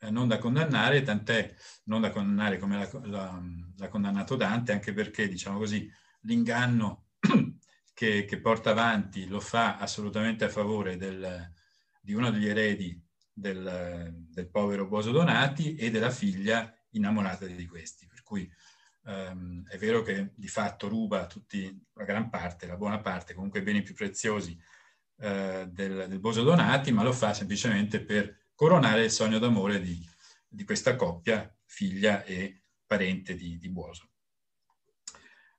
eh, non da condannare, tant'è non da condannare come l'ha condannato Dante, anche perché, diciamo così, l'inganno che, che, porta avanti lo fa assolutamente a favore del, di uno degli eredi del, del povero Boso Donati e della figlia innamorata di questi. Per cui ehm, è vero che di fatto ruba tutti, la gran parte, la buona parte, comunque i beni più preziosi eh, del, del, Boso Donati, ma lo fa semplicemente per coronare il sogno d'amore di, di questa coppia, figlia e parente di, di Boso.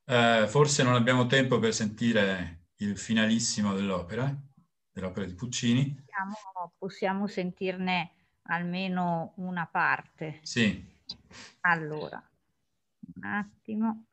Eh, forse non abbiamo tempo per sentire il finalissimo dell'opera, dell'opera di Puccini, possiamo, possiamo sentirne almeno una parte. Sì. Allora, un attimo.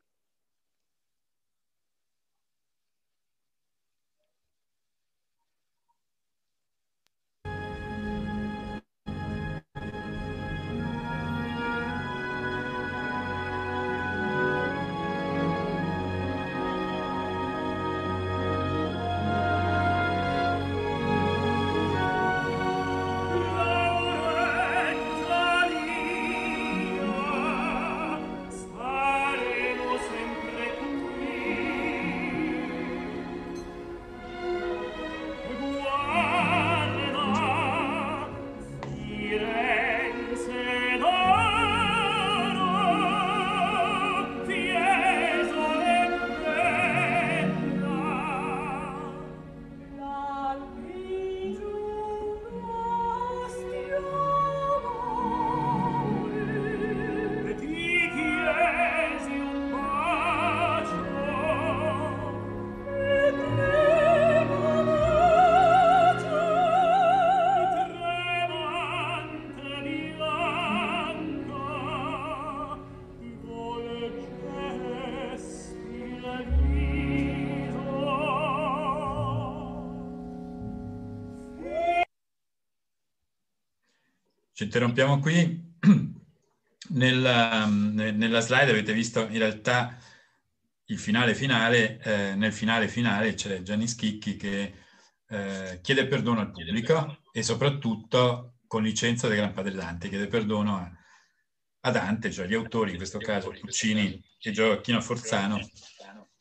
Ci interrompiamo qui. Nella, ehm, nella slide avete visto in realtà il finale finale, eh, nel finale finale c'è Gianni Schicchi che eh, chiede perdono al pubblico e soprattutto con licenza del Gran Padre Dante, chiede perdono a, a Dante, cioè agli autori, in questo caso Puccini e Gioacchino Forzano,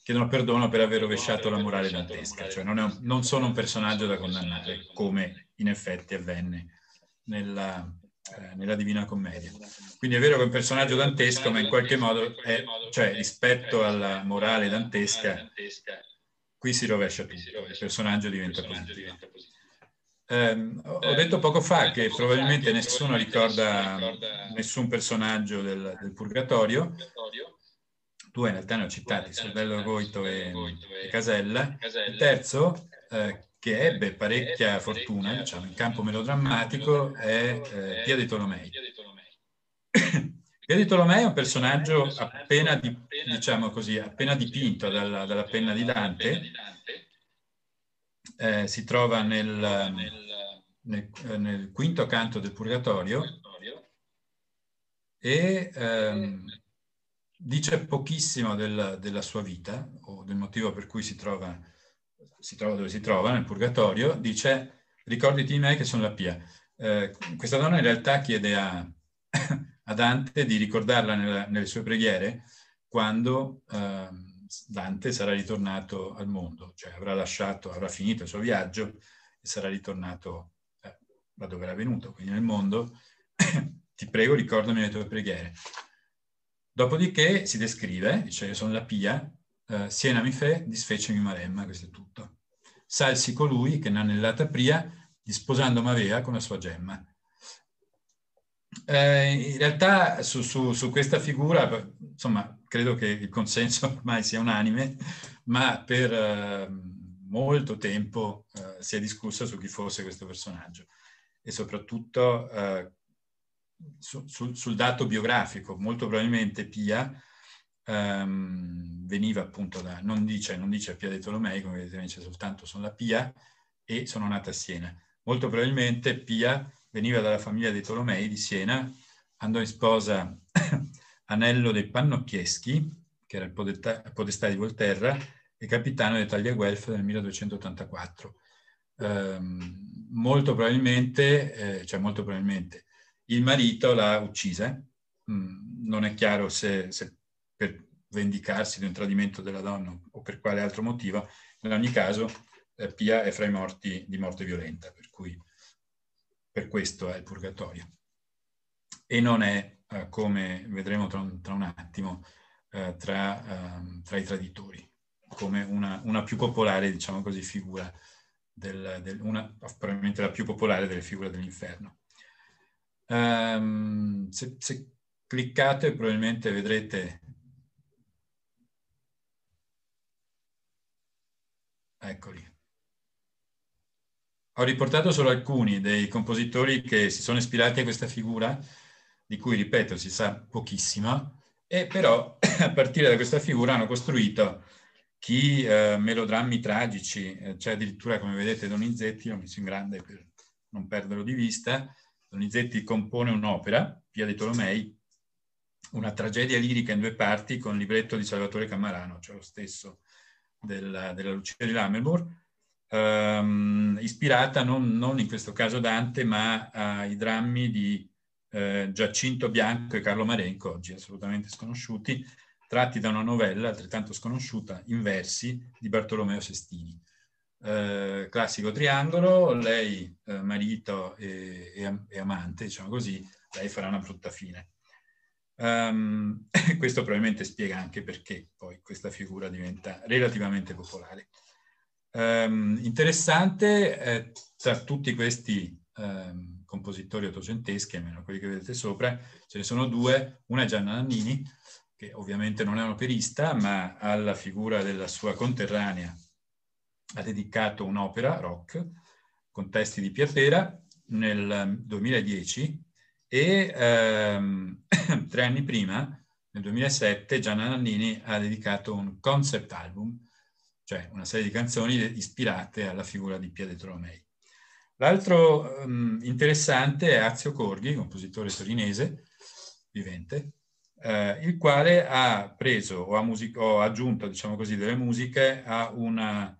chiedono perdono per aver rovesciato la morale dantesca, cioè non, un, non sono un personaggio da condannare come in effetti avvenne nella, eh, nella Divina Commedia. Quindi è vero che è un personaggio dantesco, ma in qualche modo, è, cioè rispetto alla morale dantesca, qui si rovescia tutto, il personaggio diventa positivo. Eh, ho detto poco fa ehm, che probabilmente nessuno ricorda nessun personaggio del, del Purgatorio, due in realtà ne ho citati, Sordello Goito e, e Casella. Il terzo, eh, che ebbe parecchia fortuna diciamo, in campo melodrammatico è eh, Pia dei Tolomei. Pia dei Tolomei è un personaggio appena, di, diciamo così, appena dipinto dalla, dalla, penna di Dante, eh, si trova nel, nel, eh, nel, quinto canto del Purgatorio e ehm, eh, dice pochissimo della, della, sua vita o del motivo per cui si trova si trova dove si trova, nel purgatorio, dice ricordati di me che sono la pia. Eh, questa donna in realtà chiede a, a Dante di ricordarla nella, nelle sue preghiere quando eh, Dante sarà ritornato al mondo, cioè avrà lasciato, avrà finito il suo viaggio e sarà ritornato eh, da dove era venuto, quindi nel mondo. Ti prego, ricordami le tue preghiere. Dopodiché si descrive, dice io sono la pia, eh, Siena mi fe, disfece mi Maremma, questo è tutto. Salsi colui che n'annellata pria, disposando Marea con la sua gemma. Eh, in realtà su, su, su, questa figura, insomma, credo che il consenso ormai sia unanime, ma per eh, molto tempo eh, si è discussa su chi fosse questo personaggio e soprattutto eh, su, sul dato biografico. Molto probabilmente Pia um, veniva appunto da, non dice, non dice Pia dei Tolomei, come vedete dice soltanto sono la Pia e sono nata a Siena. Molto probabilmente Pia veniva dalla famiglia dei Tolomei di Siena, andò in sposa Anello dei Pannocchieschi, che era il podestà, podestà di Volterra, e capitano del Tagliaguelf nel 1284. Eh, molto probabilmente, eh, cioè molto probabilmente, il marito l'ha uccisa. Mm, non è chiaro se, se, per vendicarsi di un tradimento della donna o per quale altro motivo, in ogni caso eh, Pia è fra i morti di morte violenta, per cui per questo è il purgatorio. E non è, eh, come vedremo tra un, tra un attimo, eh, tra, ehm, tra, i traditori, come una, una, più popolare, diciamo così, figura, del, del, una, probabilmente la più popolare delle figure dell'inferno. Um, se, se cliccate probabilmente vedrete Eccoli. Ho riportato solo alcuni dei compositori che si sono ispirati a questa figura, di cui, ripeto, si sa pochissimo, e però a partire da questa figura hanno costruito chi eh, melodrammi tragici, eh, c'è addirittura, come vedete, Donizetti, l'ho messo in grande per non perderlo di vista, Donizetti compone un'opera, Via dei Tolomei, una tragedia lirica in due parti con il libretto di Salvatore Camarano, cioè lo stesso della, della Lucia di Lammermoor, ehm, ispirata non, non, in questo caso a Dante, ma eh, ai drammi di eh, Giacinto Bianco e Carlo Marenco, oggi assolutamente sconosciuti, tratti da una novella altrettanto sconosciuta, in versi, di Bartolomeo Sestini. Eh, classico triangolo, lei eh, marito e, e, e amante, diciamo così, lei farà una brutta fine. Um, questo probabilmente spiega anche perché poi questa figura diventa relativamente popolare. Um, interessante, eh, tra tutti questi um, compositori ottocenteschi, almeno quelli che vedete sopra, ce ne sono due, una è Gianna Nannini, che ovviamente non è un operista, ma alla figura della sua conterranea ha dedicato un'opera, rock, con testi di Piatera, nel 2010 e ehm, tre anni prima, nel 2007, Gianna Nannini ha dedicato un concept album, cioè una serie di canzoni ispirate alla figura di Pietro Romei. L'altro ehm, interessante è Azio Corghi, compositore torinese, vivente, eh, il quale ha preso o ha, music- o ha aggiunto, diciamo così, delle musiche a, una,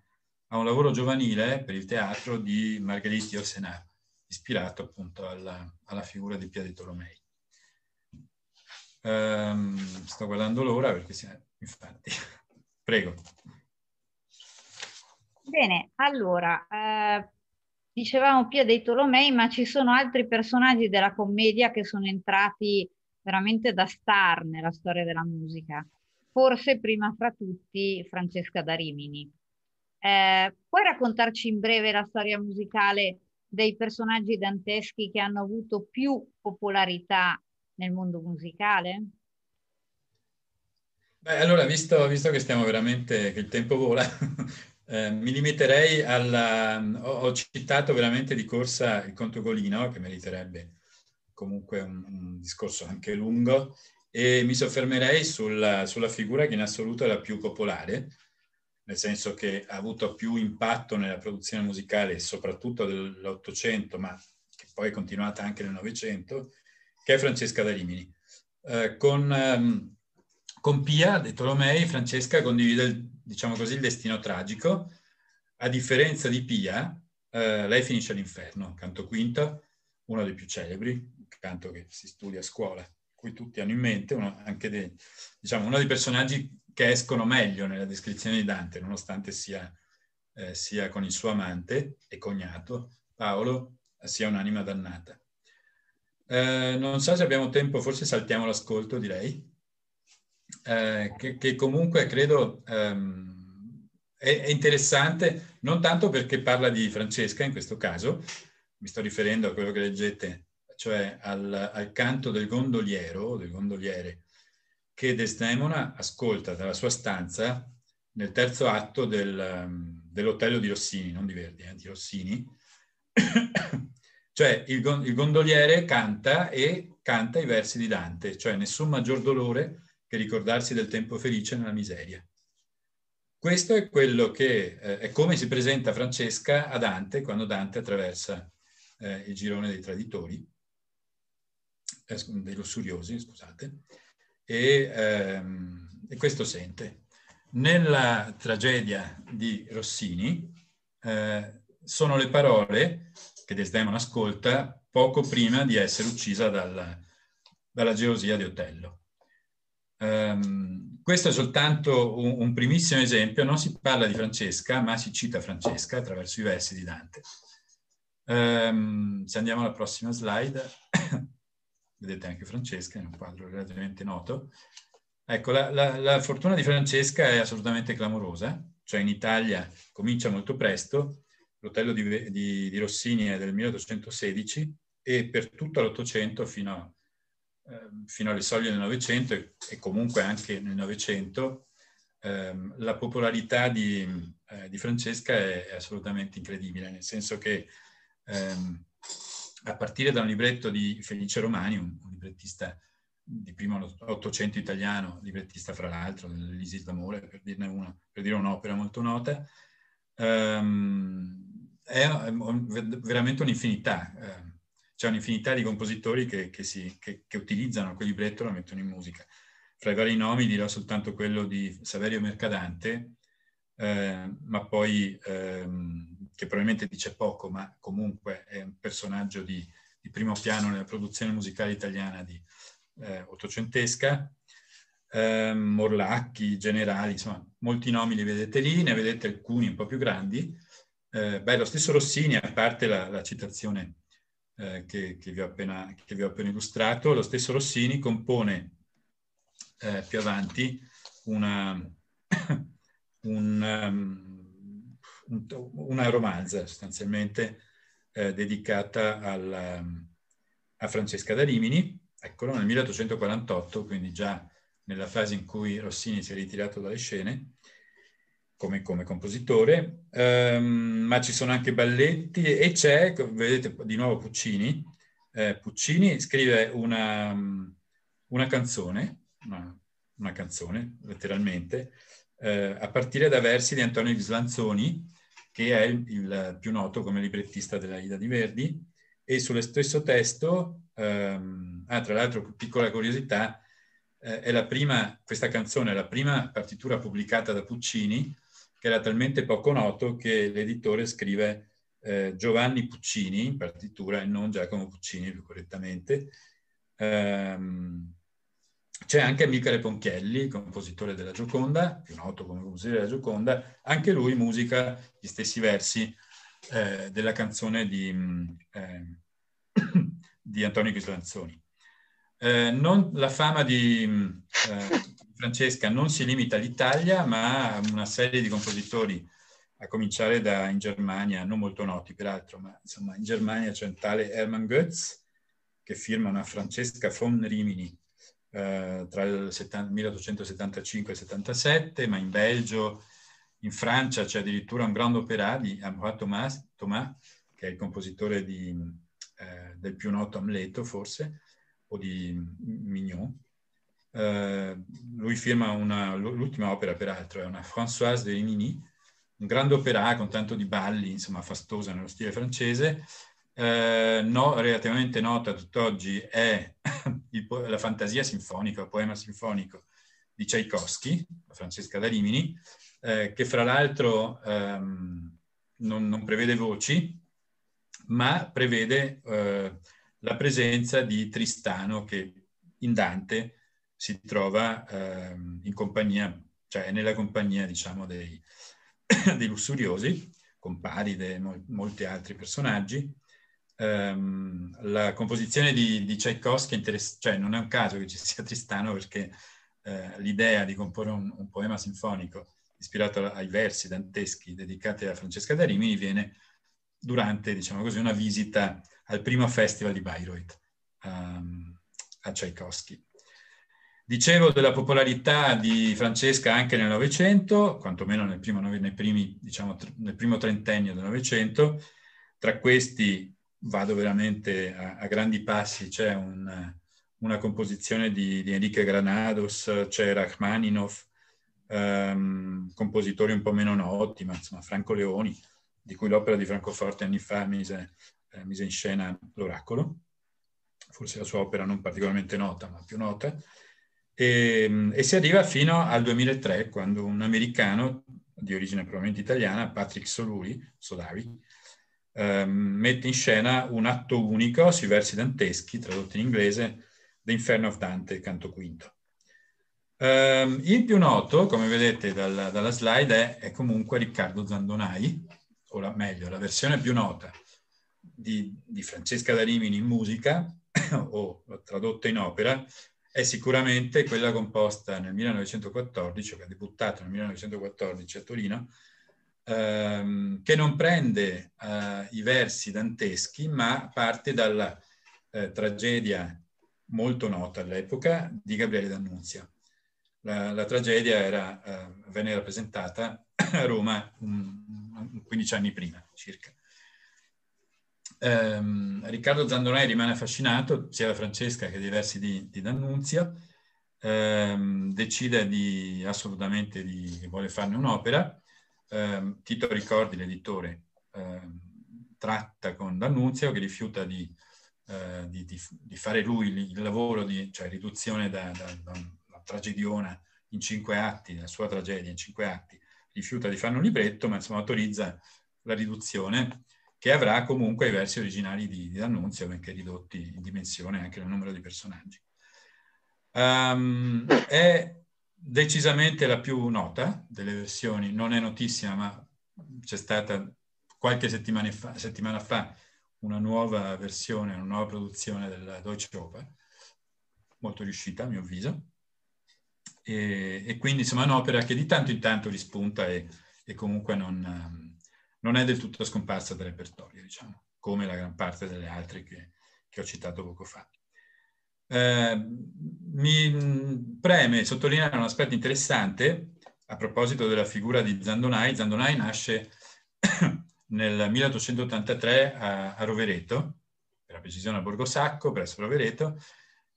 a, un lavoro giovanile per il teatro di Margheriti Orsenà, ispirato appunto alla, alla figura di Pia di Tolomei. Um, sto guardando l'ora perché si è... infatti. Prego. Bene, allora, eh, dicevamo Pia dei Tolomei, ma ci sono altri personaggi della commedia che sono entrati veramente da star nella storia della musica. Forse prima fra tutti Francesca da Rimini. Eh, puoi raccontarci in breve la storia musicale dei personaggi danteschi che hanno avuto più popolarità nel mondo musicale? Beh, allora, visto, visto che stiamo veramente, che il tempo vola, eh, mi limiterei alla... Ho, ho, citato veramente di corsa il conto Golino, che meriterebbe comunque un, un discorso anche lungo, e mi soffermerei sulla, sulla, figura che in assoluto è la più popolare, nel senso che ha avuto più impatto nella produzione musicale, soprattutto dell'Ottocento, ma che poi è continuata anche nel Novecento, che è Francesca da Rimini. Eh, con, ehm, con, Pia De Tolomei, Francesca condivide, il, diciamo così, il destino tragico. A differenza di Pia, eh, lei finisce all'inferno, canto quinto, uno dei più celebri, un canto che si studia a scuola, cui tutti hanno in mente, uno, anche dei, diciamo, uno dei personaggi che escono meglio nella descrizione di Dante, nonostante sia, eh, sia con il suo amante e cognato, Paolo, sia un'anima dannata. Eh, non so se abbiamo tempo, forse saltiamo l'ascolto, direi, eh, che, che, comunque credo ehm, è, è, interessante, non tanto perché parla di Francesca in questo caso, mi sto riferendo a quello che leggete, cioè al, al canto del gondoliero, del gondoliere, che Desdemona ascolta dalla sua stanza nel terzo atto del, ehm, dell'Otello di Rossini, non di Verdi, eh, di Rossini. cioè il, il gondoliere canta e canta i versi di Dante, cioè nessun maggior dolore che ricordarsi del tempo felice nella miseria. Questo è quello che eh, è come si presenta Francesca a Dante quando Dante attraversa eh, il girone dei traditori, eh, dei lussuriosi, scusate, e, ehm, e questo sente. Nella tragedia di Rossini eh, sono le parole che Desdemona ascolta poco prima di essere uccisa dalla, dalla gelosia di Otello. Um, questo è soltanto un, un, primissimo esempio, non si parla di Francesca, ma si cita Francesca attraverso i versi di Dante. Um, se andiamo alla prossima slide vedete anche Francesca, è un quadro relativamente noto. Ecco, la, la, la fortuna di Francesca è assolutamente clamorosa, eh? cioè in Italia comincia molto presto, l'Otello di, di, di Rossini è del 1816 e per tutto l'Ottocento fino a ehm, fino alle soglie del Novecento e comunque anche nel Novecento, ehm, la popolarità di, eh, di Francesca è, è, assolutamente incredibile, nel senso che ehm, a partire da un libretto di Felice Romani, un, un librettista di primo Ottocento italiano, librettista fra l'altro dell'Isis d'Amore, per, dirne una, per dire un'opera molto nota, ehm, è, un, veramente un'infinità. Ehm, c'è un'infinità di compositori che, che, si, che, che utilizzano quel libretto e lo mettono in musica. Fra i vari nomi dirò soltanto quello di Saverio Mercadante, Ehm, ma poi ehm, che probabilmente dice poco, ma comunque è un personaggio di, di primo piano nella produzione musicale italiana di eh, ottocentesca. Eh, Morlacchi, Generali, insomma, molti nomi li vedete lì, ne vedete alcuni un po' più grandi. Eh, beh, lo stesso Rossini, a parte la, la citazione eh, che, che, vi appena, che, vi ho appena, illustrato, lo stesso Rossini compone eh, più avanti una, un, um, una romanza sostanzialmente eh, dedicata alla, ehm, a Francesca da Rimini, eccolo, nel 1848, quindi già nella fase in cui Rossini si è ritirato dalle scene come, come compositore, um, ma ci sono anche balletti e c'è, vedete di nuovo Puccini, eh, Puccini scrive una, una canzone, una, una canzone letteralmente, eh, a partire da versi di Antonio Vislanzoni, che è il, il, più noto come librettista della Ida di Verdi, e sullo stesso testo, ehm, ah, tra l'altro piccola curiosità, eh, è la prima, questa canzone è la prima partitura pubblicata da Puccini, che era talmente poco noto che l'editore scrive eh, Giovanni Puccini in partitura e non Giacomo Puccini più correttamente. Ehm, c'è anche Michele Ponchielli, compositore della Gioconda, più noto come compositore della Gioconda, anche lui musica gli stessi versi eh, della canzone di, mm, eh, di Antonio Ghislanzoni. Eh, la fama mm, eh, di Francesca non si limita all'Italia, ma a una serie di compositori, a cominciare da in Germania, non molto noti peraltro, ma insomma in Germania c'è un tale Hermann Goetz, che firma una Francesca von Rimini, eh, tra il 1875 e il 77, ma in Belgio, in Francia c'è addirittura un grande opera di Ambroise Thomas, Thomas, che è il compositore di, eh, del più noto Amleto forse, o di Mignon. Eh, lui firma una, l'ultima opera peraltro, è una Françoise de Rimini, un grande opera con tanto di balli, insomma fastosa nello stile francese, eh, no, relativamente nota tutt'oggi è il, la fantasia sinfonica, il poema sinfonico di Tchaikovsky, Francesca da Rimini, eh, che fra l'altro ehm, non, non, prevede voci, ma prevede eh, la presenza di Tristano che in Dante si trova ehm, in compagnia, cioè nella compagnia diciamo dei, dei lussuriosi, comparide, mol, molti altri personaggi, ehm, la composizione di, di Tchaikovsky, cioè non è un caso che ci sia Tristano perché eh, l'idea di comporre un, un, poema sinfonico ispirato ai versi danteschi dedicati a Francesca da Rimini viene durante, diciamo così, una visita al primo festival di Bayreuth um, a Tchaikovsky. Dicevo della popolarità di Francesca anche nel Novecento, quantomeno nel primo, nei primi, diciamo, nel primo trentennio del Novecento, tra questi vado veramente a, a grandi passi, c'è un, una composizione di, di, Enrique Granados, c'è Rachmaninoff, ehm, compositori un po' meno noti, ma insomma Franco Leoni, di cui l'opera di Francoforte anni fa mise, eh, mise in scena l'oracolo, forse la sua opera non particolarmente nota, ma più nota, e, ehm, e, si arriva fino al 2003, quando un americano di origine probabilmente italiana, Patrick Soluri, Solari eh, mette in scena un atto unico sui versi danteschi, tradotti in inglese, The Inferno of Dante, canto quinto. Um, il più noto, come vedete dal, dalla slide, è, è, comunque Riccardo Zandonai, o la, meglio, la versione più nota di, di Francesca da Rimini in musica, o tradotta in opera, è sicuramente quella composta nel 1914, che ha debuttato nel 1914 a Torino, ehm, che non prende eh, i versi danteschi, ma parte dalla eh, tragedia molto nota all'epoca di Gabriele D'Annunzia. La, la tragedia era, eh, venne rappresentata a Roma um, 15 anni prima circa. Um, Riccardo Zandonai rimane affascinato, sia da Francesca che dai versi di, di D'Annunzia, um, ehm, decide di, assolutamente di, vuole farne un'opera eh, Tito Ricordi, l'editore, eh, tratta con D'Annunzio che rifiuta di, eh, di, di, di fare lui il lavoro di cioè, riduzione da, da, da una tragediona in cinque atti, la sua tragedia in cinque atti, rifiuta di fare un libretto, ma insomma autorizza la riduzione che avrà comunque i versi originali di, di D'Annunzio, benché ridotti in dimensione anche nel numero di personaggi. Um, è decisamente la più nota delle versioni, non è notissima, ma c'è stata qualche settimana fa, settimana fa una nuova versione, una nuova produzione della Deutsche Oper, molto riuscita a mio avviso, e, e, quindi insomma un'opera che di tanto in tanto rispunta e, e comunque non, non, è del tutto scomparsa dal repertorio, diciamo, come la gran parte delle altre che, che ho citato poco fa. Ehm, mi preme sottolineare un aspetto interessante a proposito della figura di Zandonai. Zandonai nasce nel 1883 a, a Rovereto, per la precisione a Borgosacco, presso Rovereto,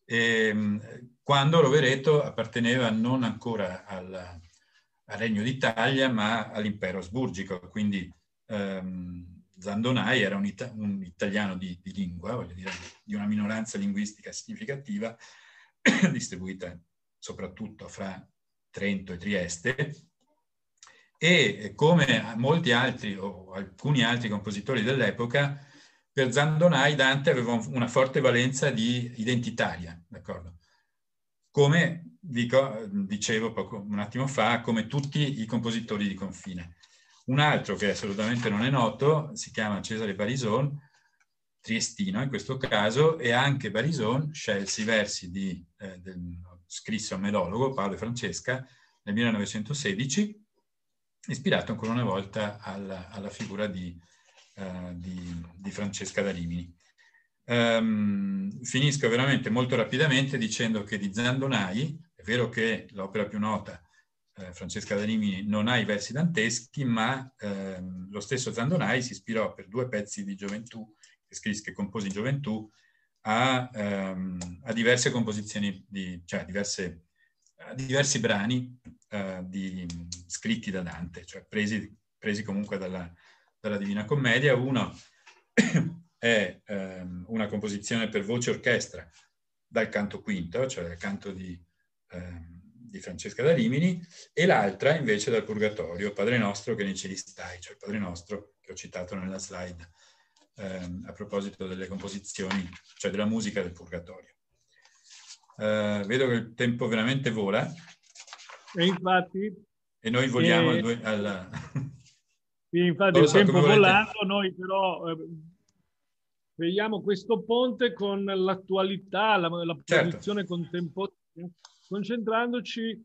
e, ehm, quando Rovereto apparteneva non ancora al, al Regno d'Italia, ma all'impero asburgico, quindi ehm, Zandonai era un, ita- un italiano di, di lingua, dire, di una minoranza linguistica significativa, distribuita soprattutto fra Trento e Trieste, e come molti altri o alcuni altri compositori dell'epoca, per Zandonai Dante aveva una forte valenza di identitaria, d'accordo? Come dico, dicevo poco, un attimo fa, come tutti i compositori di confine. Un altro che assolutamente non è noto si chiama Cesare Barison, triestino in questo caso, e anche Barison scelse i versi di, eh, del, scrisse a Melologo, Paolo e Francesca, nel 1916, ispirato ancora una volta alla, alla figura di, uh, di, di, Francesca da Rimini. Um, finisco veramente molto rapidamente dicendo che di Zandonai, è vero che l'opera più nota eh, Francesca D'Animini non ha i versi danteschi, ma ehm, lo stesso Zandonai si ispirò per due pezzi di gioventù, che scrisse, che compose in gioventù, a, ehm, a diverse composizioni, di, cioè diverse, a diversi brani eh, di, scritti da Dante, cioè presi, presi comunque dalla, dalla, Divina Commedia. Uno è ehm, una composizione per voce e orchestra dal canto quinto, cioè dal canto di... Ehm, di Francesca da Rimini, e l'altra invece dal Purgatorio, Padre Nostro che ne ci ristai, cioè Padre Nostro che ho citato nella slide ehm, a proposito delle composizioni, cioè della musica del Purgatorio. Eh, vedo che il tempo veramente vola. E infatti... E noi vogliamo... Eh, due, alla... Sì, infatti il so, tempo volando, noi però... Eh, vediamo questo ponte con l'attualità, la, la certo. contemporanea concentrandoci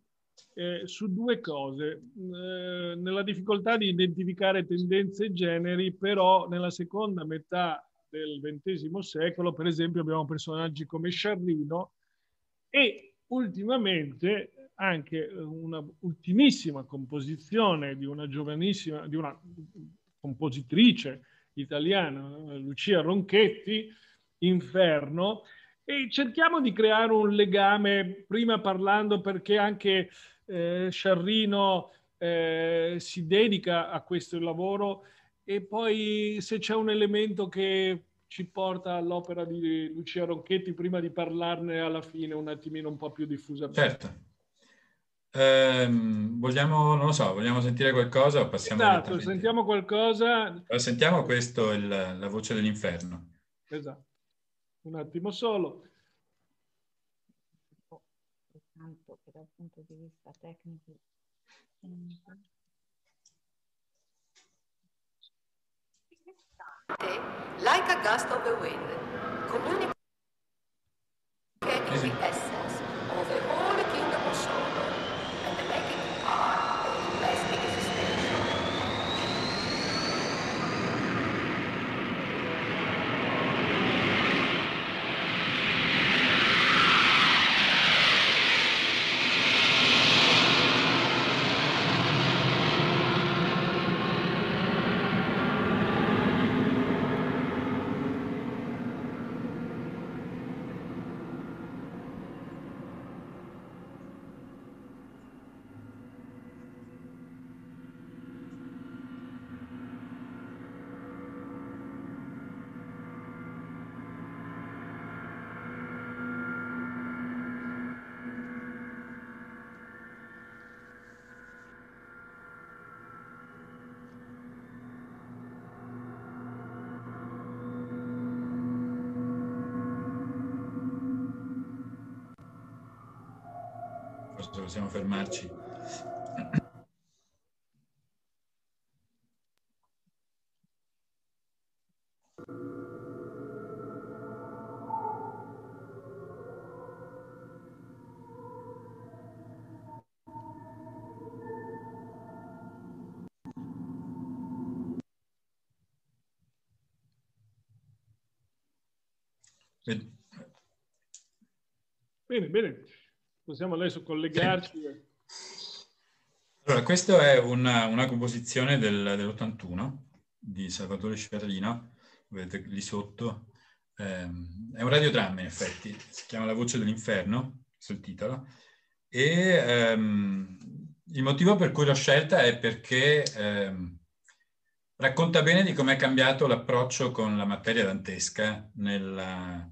eh, su due cose, eh, nella difficoltà di identificare tendenze e generi, però nella seconda metà del XX secolo, per esempio, abbiamo personaggi come Sciarrino e ultimamente anche una ultimissima composizione di una giovanissima, di una compositrice italiana, Lucia Ronchetti, Inferno, e cerchiamo di creare un legame, prima parlando perché anche eh, Sciarrino eh, si dedica a questo lavoro e poi se c'è un elemento che ci porta all'opera di Lucia Ronchetti prima di parlarne alla fine un attimino un po' più diffusa. Certo. Eh, vogliamo, non lo so, vogliamo sentire qualcosa o passiamo Esatto, sentiamo qualcosa. Sentiamo questo, il, la voce dell'inferno. Esatto. Un attimo solo. Oh, Tanto che dal punto di vista tecnico... Like a gust of the wind. Communicate possiamo fermarci. Bene, bene possiamo adesso collegarci. Sì. Allora, questa è una, una composizione del, dell'81 di Salvatore Sperlino, vedete lì sotto. Ehm, è un radiodramma in effetti, si chiama La voce dell'inferno, questo è il titolo. E ehm, il motivo per cui l'ho scelta è perché ehm, racconta bene di com'è cambiato l'approccio con la materia dantesca nella,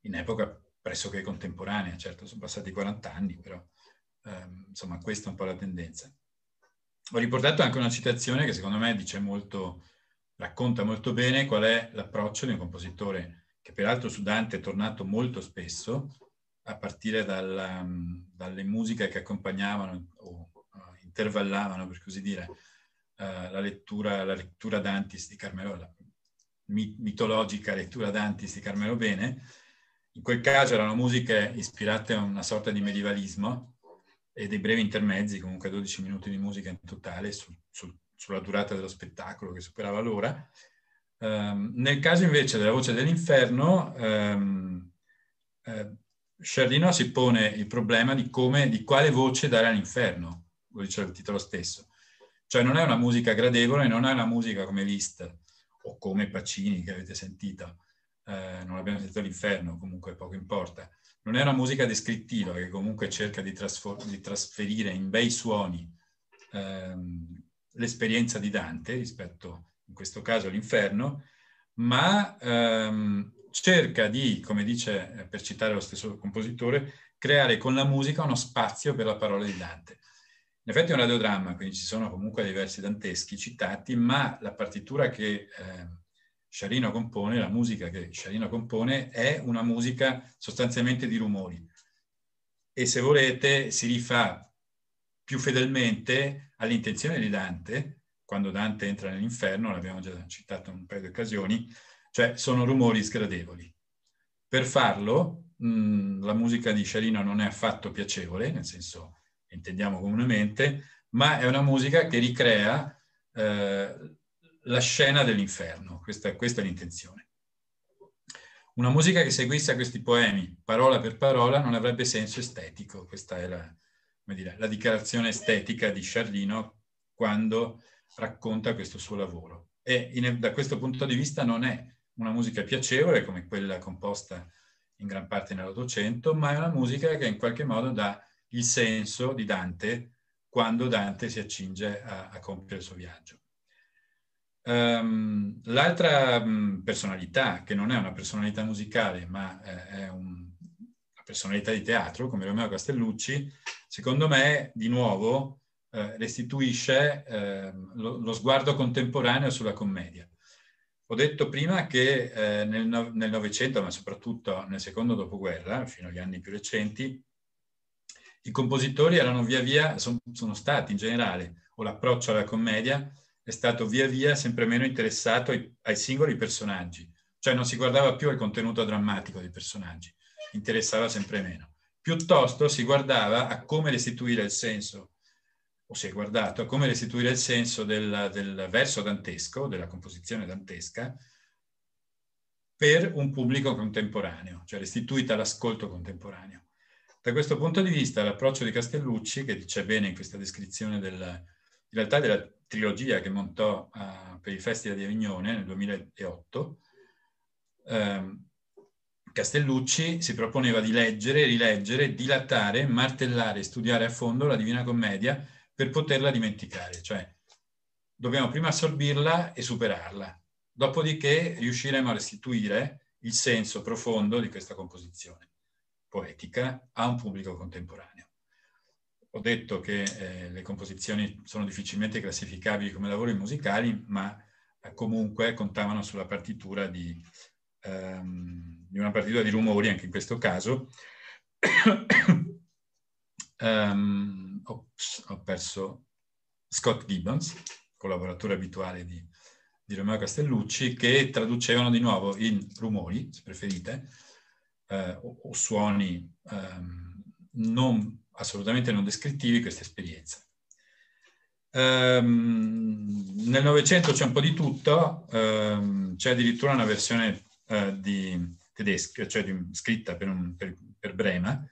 in epoca pressoché contemporanea, certo sono passati 40 anni, però ehm, insomma questa è un po' la tendenza. Ho riportato anche una citazione che secondo me dice molto, racconta molto bene qual è l'approccio di un compositore che peraltro su Dante è tornato molto spesso, a partire dalla, dalle musiche che accompagnavano o eh, intervallavano, per così dire, eh, la lettura, la lettura d'Antis di Carmelo, la mitologica lettura d'Antis di Carmelo Bene, in quel caso erano musiche ispirate a una sorta di medievalismo e dei brevi intermezzi, comunque 12 minuti di musica in totale su, su, sulla durata dello spettacolo che superava l'ora. Um, nel caso invece della voce dell'inferno, um, eh, Sciardino si pone il problema di, come, di quale voce dare all'inferno, lo dice il titolo stesso. Cioè non è una musica gradevole, non è una musica come Liszt o come Pacini che avete sentito, eh, non abbiamo sentito l'inferno, comunque poco importa. Non è una musica descrittiva che comunque cerca di, trasfor- di trasferire in bei suoni ehm, l'esperienza di Dante rispetto, in questo caso, all'inferno, ma ehm, cerca di, come dice, eh, per citare lo stesso compositore, creare con la musica uno spazio per la parola di Dante. In effetti è un radiodramma, quindi ci sono comunque diversi danteschi citati, ma la partitura che eh, Sciarino compone, la musica che Sciarino compone è una musica sostanzialmente di rumori e se volete si rifà più fedelmente all'intenzione di Dante, quando Dante entra nell'inferno, l'abbiamo già citato in un paio di occasioni, cioè sono rumori sgradevoli. Per farlo, mh, la musica di Sciarino non è affatto piacevole, nel senso intendiamo comunemente, ma è una musica che ricrea eh, la scena dell'inferno, questa, questa è l'intenzione. Una musica che seguisse questi poemi, parola per parola, non avrebbe senso estetico, questa è la, dire, la dichiarazione estetica di Sciardino quando racconta questo suo lavoro. E in, da questo punto di vista non è una musica piacevole come quella composta in gran parte nell'Ottocento, ma è una musica che in qualche modo dà il senso di Dante quando Dante si accinge a, a compiere il suo viaggio. Um, l'altra um, personalità, che non è una personalità musicale, ma eh, è un, una personalità di teatro, come Romeo Castellucci, secondo me, di nuovo, eh, restituisce eh, lo, lo, sguardo contemporaneo sulla commedia. Ho detto prima che eh, nel, no, nel Novecento, ma soprattutto nel secondo dopoguerra, fino agli anni più recenti, i compositori erano via via, son, sono stati in generale, o l'approccio alla commedia, è stato via via sempre meno interessato ai, ai singoli personaggi, cioè non si guardava più al contenuto drammatico dei personaggi, interessava sempre meno. Piuttosto si guardava a come restituire il senso, o si è guardato a come restituire il senso del, del verso dantesco, della composizione dantesca, per un pubblico contemporaneo, cioè restituita all'ascolto contemporaneo. Da questo punto di vista l'approccio di Castellucci, che c'è bene in questa descrizione della, in realtà della trilogia che montò uh, per il Festival di Avignone nel 2008, um, ehm, Castellucci si proponeva di leggere, rileggere, dilatare, martellare, studiare a fondo la Divina Commedia per poterla dimenticare, cioè dobbiamo prima assorbirla e superarla, dopodiché riusciremo a restituire il senso profondo di questa composizione poetica a un pubblico contemporaneo ho detto che eh, le composizioni sono difficilmente classificabili come lavori musicali, ma eh, comunque contavano sulla partitura di, um, di una partitura di rumori, anche in questo caso. um, ho, ho, perso Scott Gibbons, collaboratore abituale di, di Romeo Castellucci, che traducevano di nuovo in rumori, se preferite, eh, o, o, suoni um, non assolutamente non descrittivi questa esperienza. Um, nel Novecento c'è un po' di tutto, um, c'è addirittura una versione uh, di tedesca, cioè di, scritta per, un, per, per, Brema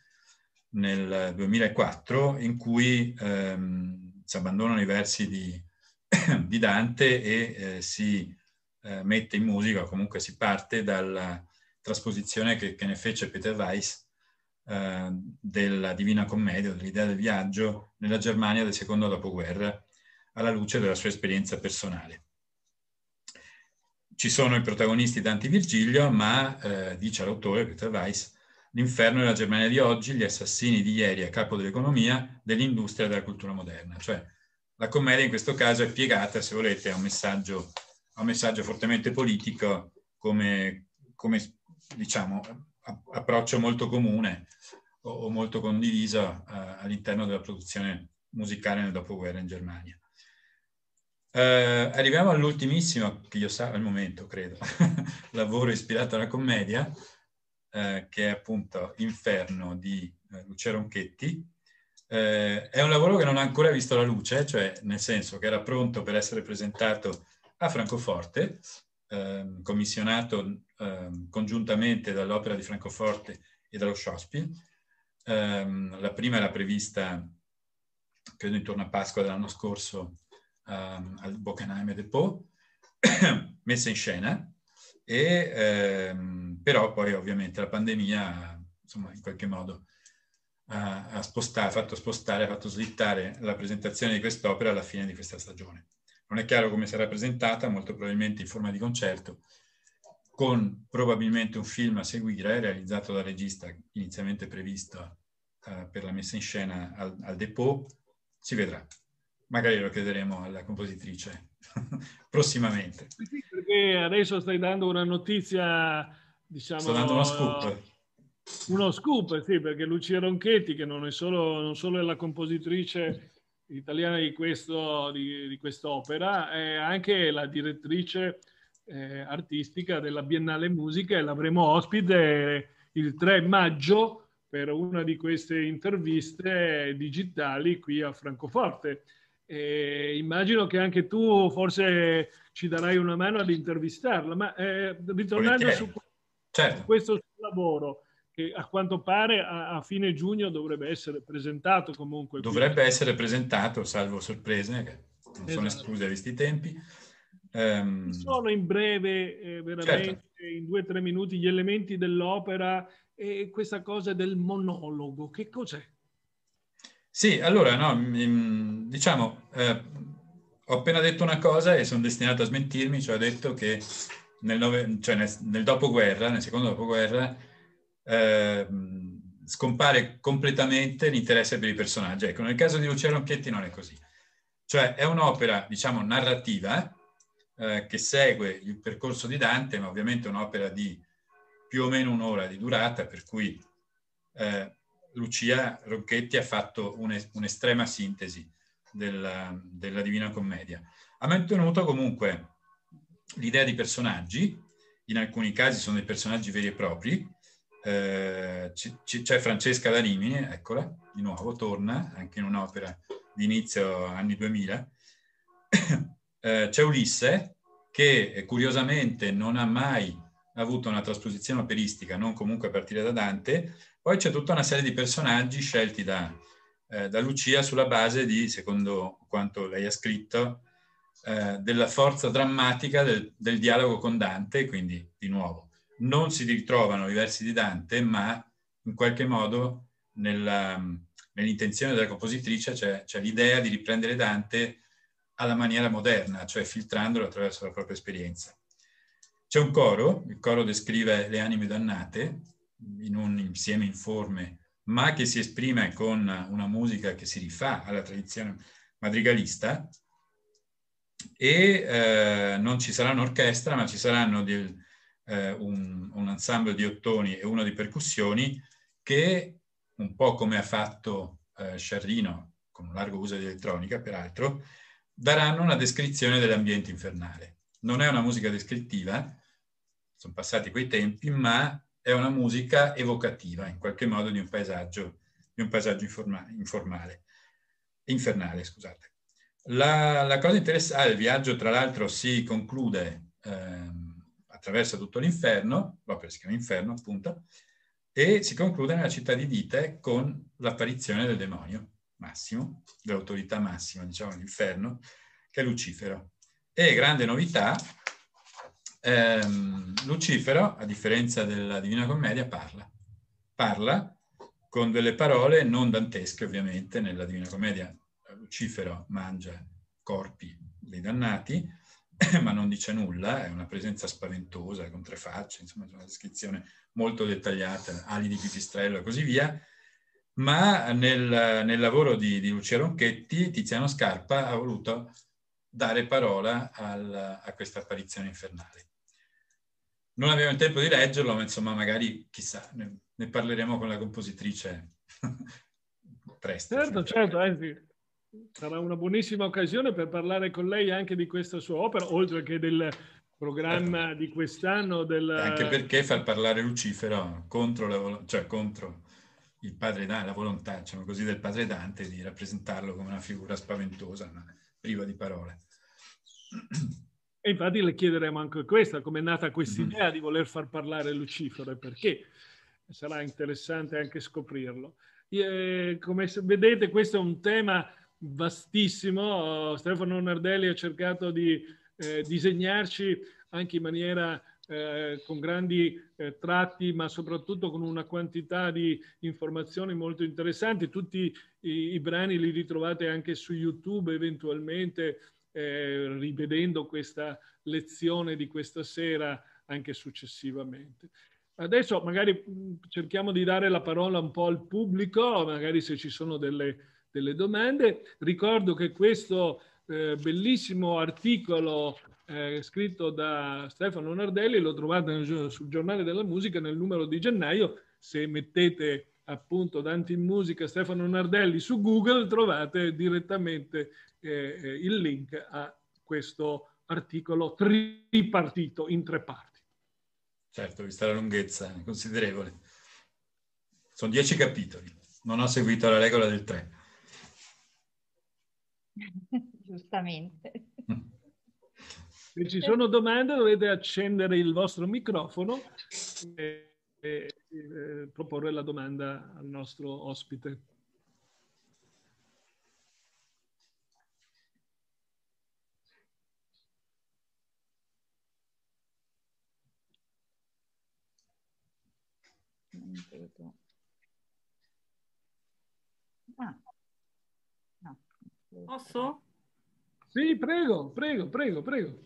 nel 2004, in cui um, si abbandonano i versi di, di Dante e eh, si eh, mette in musica, o comunque si parte dalla trasposizione che, che ne fece Peter Weiss eh, della Divina Commedia, dell'idea del viaggio nella Germania del secondo dopoguerra, alla luce della sua esperienza personale. Ci sono i protagonisti Dante Virgilio, ma, eh, dice l'autore Peter Weiss, l'inferno della Germania di oggi, gli assassini di ieri a capo dell'economia, dell'industria e della cultura moderna. Cioè, la commedia in questo caso è piegata, se volete, a un messaggio, a un messaggio fortemente politico come, come diciamo, approccio molto comune o, o molto condivisa eh, all'interno della produzione musicale nel dopoguerra in Germania. Eh, arriviamo all'ultimissimo, che io sa al momento, credo, lavoro ispirato alla commedia, eh, che è appunto Inferno di eh, Lucia Ronchetti. Eh, è un lavoro che non ha ancora visto la luce, cioè nel senso che era pronto per essere presentato a Francoforte, Ehm, commissionato eh, congiuntamente dall'Opera di Francoforte e dallo Shakespeare. Ehm, la prima era prevista, credo, intorno a Pasqua dell'anno scorso ehm, al Bockenheim e Depot, messa in scena, e, però poi ovviamente la pandemia, insomma, in qualche modo ha, spostare, fatto spostare, ha fatto slittare la presentazione di quest'opera alla fine di questa stagione non è chiaro come sarà presentata, molto probabilmente in forma di concerto, con probabilmente un film a seguire eh, realizzato dal regista inizialmente previsto uh, per la messa in scena al, al Depot, si vedrà. Magari lo chiederemo alla compositrice prossimamente. Perché adesso stai dando una notizia, diciamo... Sto dando uno scoop. Uno scoop, sì, perché Lucia Ronchetti, che non, è solo, non solo è la compositrice italiana di, questo, di, di quest'opera è anche la direttrice eh, artistica della Biennale Musica e l'avremo ospite il 3 maggio per una di queste interviste digitali qui a Francoforte. E immagino che anche tu forse ci darai una mano ad intervistarla, ma eh, ritornando su certo. questo lavoro, che a quanto pare a, a fine giugno dovrebbe essere presentato comunque. Dovrebbe essere presentato, salvo sorprese, che non esatto. sono escluse visti i tempi. Um, Sono in breve, eh, veramente, certo. in due o tre minuti, gli elementi dell'opera e questa cosa del monologo. Che cos'è? Sì, allora, no, mm, diciamo, eh, ho appena detto una cosa e sono destinato a smentirmi, cioè ho detto che nel, nove, cioè nel, nel dopoguerra, nel secondo dopoguerra, Ehm, scompare completamente l'interesse per i personaggi. Ecco, nel caso di Lucia Ronchetti non è così. Cioè è un'opera, diciamo, narrativa eh, che segue il percorso di Dante, ma ovviamente un'opera di più o meno un'ora di durata, per cui eh, Lucia Ronchetti ha fatto un'estrema un sintesi della, della, Divina Commedia. Ha mantenuto comunque l'idea di personaggi, in alcuni casi sono dei personaggi veri e propri, eh, c'è Francesca da Rimini, eccola, di nuovo torna, anche in un'opera di inizio anni 2000. eh, c'è Ulisse, che eh, curiosamente non ha mai avuto una trasposizione operistica, non comunque a partire da Dante. Poi c'è tutta una serie di personaggi scelti da, eh, da Lucia sulla base di, secondo quanto lei ha scritto, eh, della forza drammatica del, del dialogo con Dante, quindi di nuovo non si ritrovano i versi di Dante, ma in qualche modo nella, um, nell'intenzione della compositrice c'è, c'è l'idea di riprendere Dante alla maniera moderna, cioè filtrandolo attraverso la propria esperienza. C'è un coro, il coro descrive le anime dannate in un insieme informe, ma che si esprime con una musica che si rifà alla tradizione madrigalista e eh, non ci sarà un'orchestra, ma ci saranno del, eh, un, un, ensemble di ottoni e uno di percussioni che, un po' come ha fatto eh, Sciarrino, con un largo uso di elettronica peraltro, daranno una descrizione dell'ambiente infernale. Non è una musica descrittiva, sono passati quei tempi, ma è una musica evocativa, in qualche modo, di un paesaggio, di un paesaggio informa- informale, infernale. Scusate. La, la, cosa interessante, ah, il viaggio tra l'altro si conclude eh, attraversa tutto l'inferno, l'opera si chiama inferno appunto, e si conclude nella città di Dite con l'apparizione del demonio massimo, dell'autorità massima, diciamo, l'inferno, che è Lucifero. E grande novità, ehm, Lucifero, a differenza della Divina Commedia, parla. Parla con delle parole non dantesche, ovviamente, nella Divina Commedia Lucifero mangia corpi dei dannati, ma non dice nulla, eh, è una presenza spaventosa, con tre facce, insomma c'è una descrizione molto dettagliata, ali di pipistrello e così via, ma nel, nel lavoro di, di, Lucia Ronchetti Tiziano Scarpa ha voluto dare parola al, a questa apparizione infernale. Non abbiamo il tempo di leggerlo, ma insomma magari chissà, ne, ne parleremo con la compositrice presto. Certo, cioè. certo, anzi, sarà una buonissima occasione per parlare con lei anche di questa sua opera, oltre che del programma ecco. di quest'anno. Del... Anche perché far parlare Lucifero contro, la, cioè contro il padre Dante, la volontà diciamo così, del padre Dante di rappresentarlo come una figura spaventosa, ma priva di parole. E infatti le chiederemo anche questa, come è nata questa mm. idea mm. di voler far parlare Lucifero e perché. Sarà interessante anche scoprirlo. E, eh, come vedete questo è un tema vastissimo. Stefano Nardelli ha cercato di eh, disegnarci anche in maniera eh, con grandi eh, tratti, ma soprattutto con una quantità di informazioni molto interessanti. Tutti i, i brani li ritrovate anche su YouTube eventualmente, eh, rivedendo questa lezione di questa sera anche successivamente. Adesso magari mm, cerchiamo di dare la parola un po' al pubblico, magari se ci sono delle delle domande. Ricordo che questo eh, bellissimo articolo eh, scritto da Stefano Nardelli lo trovate nel, sul giornale della musica nel numero di gennaio. Se mettete appunto Dante in musica Stefano Nardelli su Google trovate direttamente eh, eh, il link a questo articolo tripartito in tre parti. Certo, vista la lunghezza, è considerevole. Sono dieci capitoli, non ho seguito la regola del tre. Giustamente. Se ci sono domande dovete accendere il vostro microfono e, e, e eh, proporre la domanda al nostro ospite. Non vedo. Posso? Sì, prego, prego, prego, prego.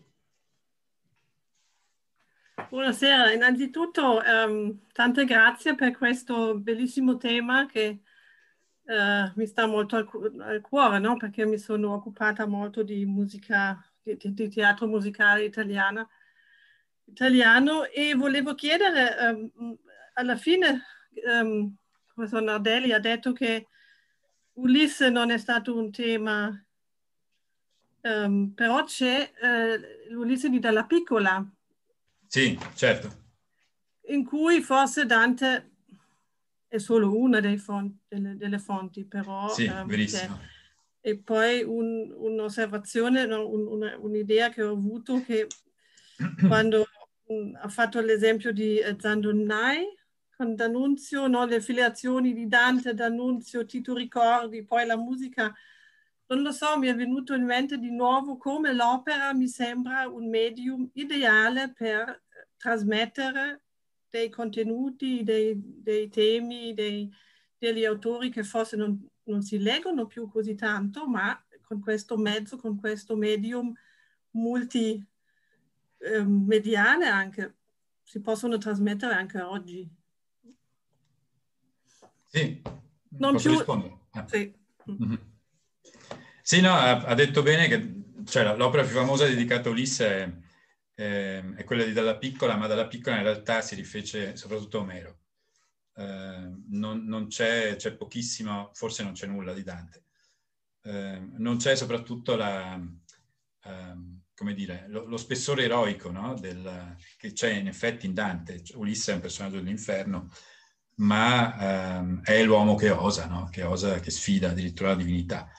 Buonasera, innanzitutto um, tante grazie per questo bellissimo tema che uh, mi sta molto al, cu al cuore, no? perché mi sono occupata molto di musica, di, di teatro musicale italiana, italiano e volevo chiedere, um, alla fine um, professor Nardelli ha detto che Ulisse non è stato un tema, um, però c'è uh, l'Ulisse di Dalla Piccola. Sì, certo. In cui forse Dante è solo una fonti, delle, delle, fonti, però... Sì, um, verissimo. C'è. E poi un, un'osservazione, no, un, una, un'idea che ho avuto che quando mm, ha fatto l'esempio di eh, Zandonai, con D'Annunzio, no? le filiazioni di Dante, D'Annunzio, Tito Ricordi, poi la musica. Non lo so, mi è venuto in mente di nuovo come l'opera mi sembra un medium ideale per eh, trasmettere dei contenuti, dei, dei temi, dei, degli autori che forse non, non, si leggono più così tanto, ma con questo mezzo, con questo medium multimediale eh, anche, si possono trasmettere anche oggi. Sì, non posso più... rispondere? Eh. Sì. Mm-hmm. sì. no, ha, ha, detto bene che cioè, l'opera più famosa dedicata a Ulisse è, è, ehm, è, quella di Dalla Piccola, ma Dalla Piccola in realtà si rifece soprattutto Omero. Eh, non, non c'è, c'è pochissimo, forse non c'è nulla di Dante. Eh, non c'è soprattutto la, ehm, come dire, lo, lo spessore eroico no? Del, che c'è in effetti in Dante. Cioè, Ulisse è un personaggio dell'inferno, ma ehm, è l'uomo che osa, no? che osa, che sfida addirittura la divinità.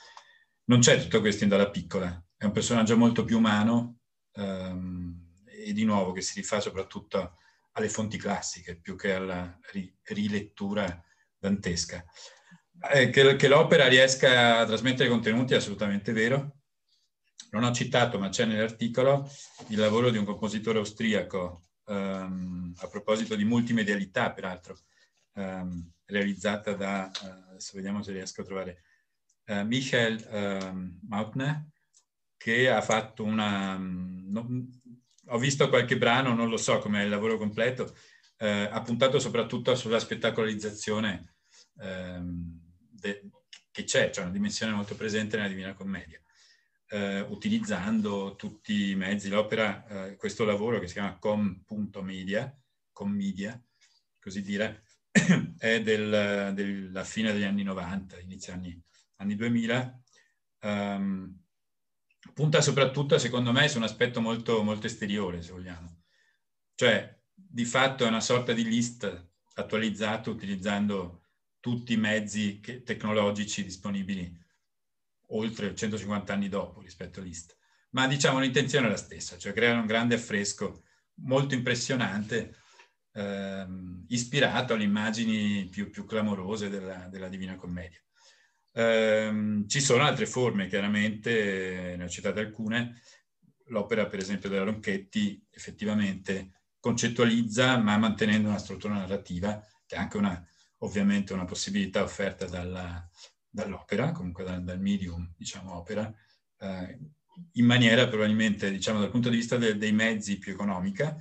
Non c'è tutto questo in Dalla Piccola, è un personaggio molto più umano ehm, e di nuovo che si rifà soprattutto alle fonti classiche più che alla ri- rilettura dantesca. Eh, che, che, l'opera riesca a trasmettere contenuti è assolutamente vero. Non ho citato, ma c'è nell'articolo, il lavoro di un compositore austriaco ehm, a proposito di multimedialità, peraltro, um, realizzata da, uh, adesso vediamo se riesco a trovare, uh, eh, Michel um, ehm, Mautner, che ha fatto una... Um, mm, non, mm, ho visto qualche brano, non lo so come è il lavoro completo, eh, ha puntato soprattutto sulla spettacolarizzazione ehm, de, che c'è, cioè una dimensione molto presente nella Divina Commedia, eh, utilizzando tutti i mezzi. L'opera, eh, questo lavoro che si chiama com.media, commedia, così dire, è del, della fine degli anni 90, inizio anni, anni 2000, um, ehm, punta soprattutto, secondo me, su un aspetto molto, molto esteriore, se vogliamo. Cioè, di fatto è una sorta di list attualizzato utilizzando tutti i mezzi che, tecnologici disponibili oltre 150 anni dopo rispetto all'IST. Ma diciamo l'intenzione è la stessa, cioè creare un grande affresco molto impressionante ehm, ispirato alle immagini più, più clamorose della, della, Divina Commedia. Ehm, ci sono altre forme, chiaramente, eh, ne ho citate alcune. L'opera, per esempio, della Ronchetti effettivamente concettualizza, ma mantenendo una struttura narrativa, che è anche una, ovviamente una possibilità offerta dalla, dall'opera, comunque dal, dal, medium, diciamo, opera, eh, in maniera probabilmente, diciamo, dal punto di vista de, dei mezzi più economica,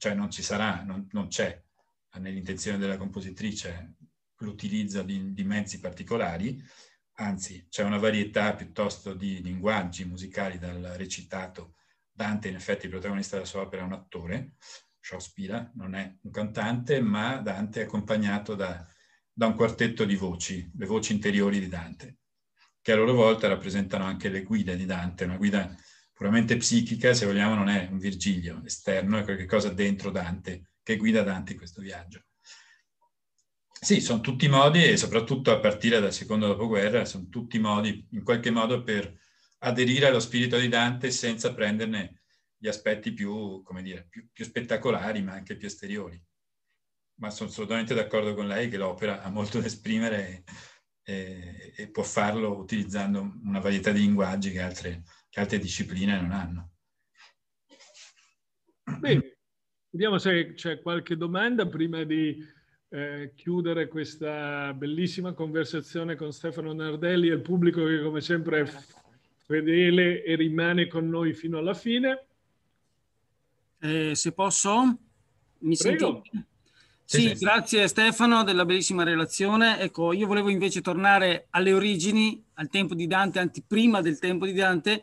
cioè non ci sarà, non, non c'è nell'intenzione della compositrice l'utilizzo di, di, mezzi particolari, anzi c'è una varietà piuttosto di linguaggi musicali dal recitato. Dante in effetti il protagonista della sua opera è un attore, Shakespeare non è un cantante, ma Dante è accompagnato da, da un quartetto di voci, le voci interiori di Dante, che a loro volta rappresentano anche le guide di Dante, una guida puramente psichica, se vogliamo, non è un Virgilio esterno, è qualcosa dentro Dante, che guida Dante in questo viaggio. Sì, sono tutti modi, e soprattutto a partire dal secondo dopoguerra, sono tutti modi, in qualche modo, per aderire allo spirito di Dante senza prenderne gli aspetti più, come dire, più, più spettacolari, ma anche più esteriori. Ma sono assolutamente d'accordo con lei che l'opera ha molto da esprimere e, eh, e, e può farlo utilizzando una varietà di linguaggi che altre che altre discipline non hanno. Bene, vediamo se c'è qualche domanda prima di eh, chiudere questa bellissima conversazione con Stefano Nardelli e il pubblico che come sempre è fedele e rimane con noi fino alla fine. Eh, se posso, mi Prego. sentite? Sì, sì, grazie Stefano della bellissima relazione. Ecco, io volevo invece tornare alle origini, al tempo di Dante, anzi prima del tempo di Dante.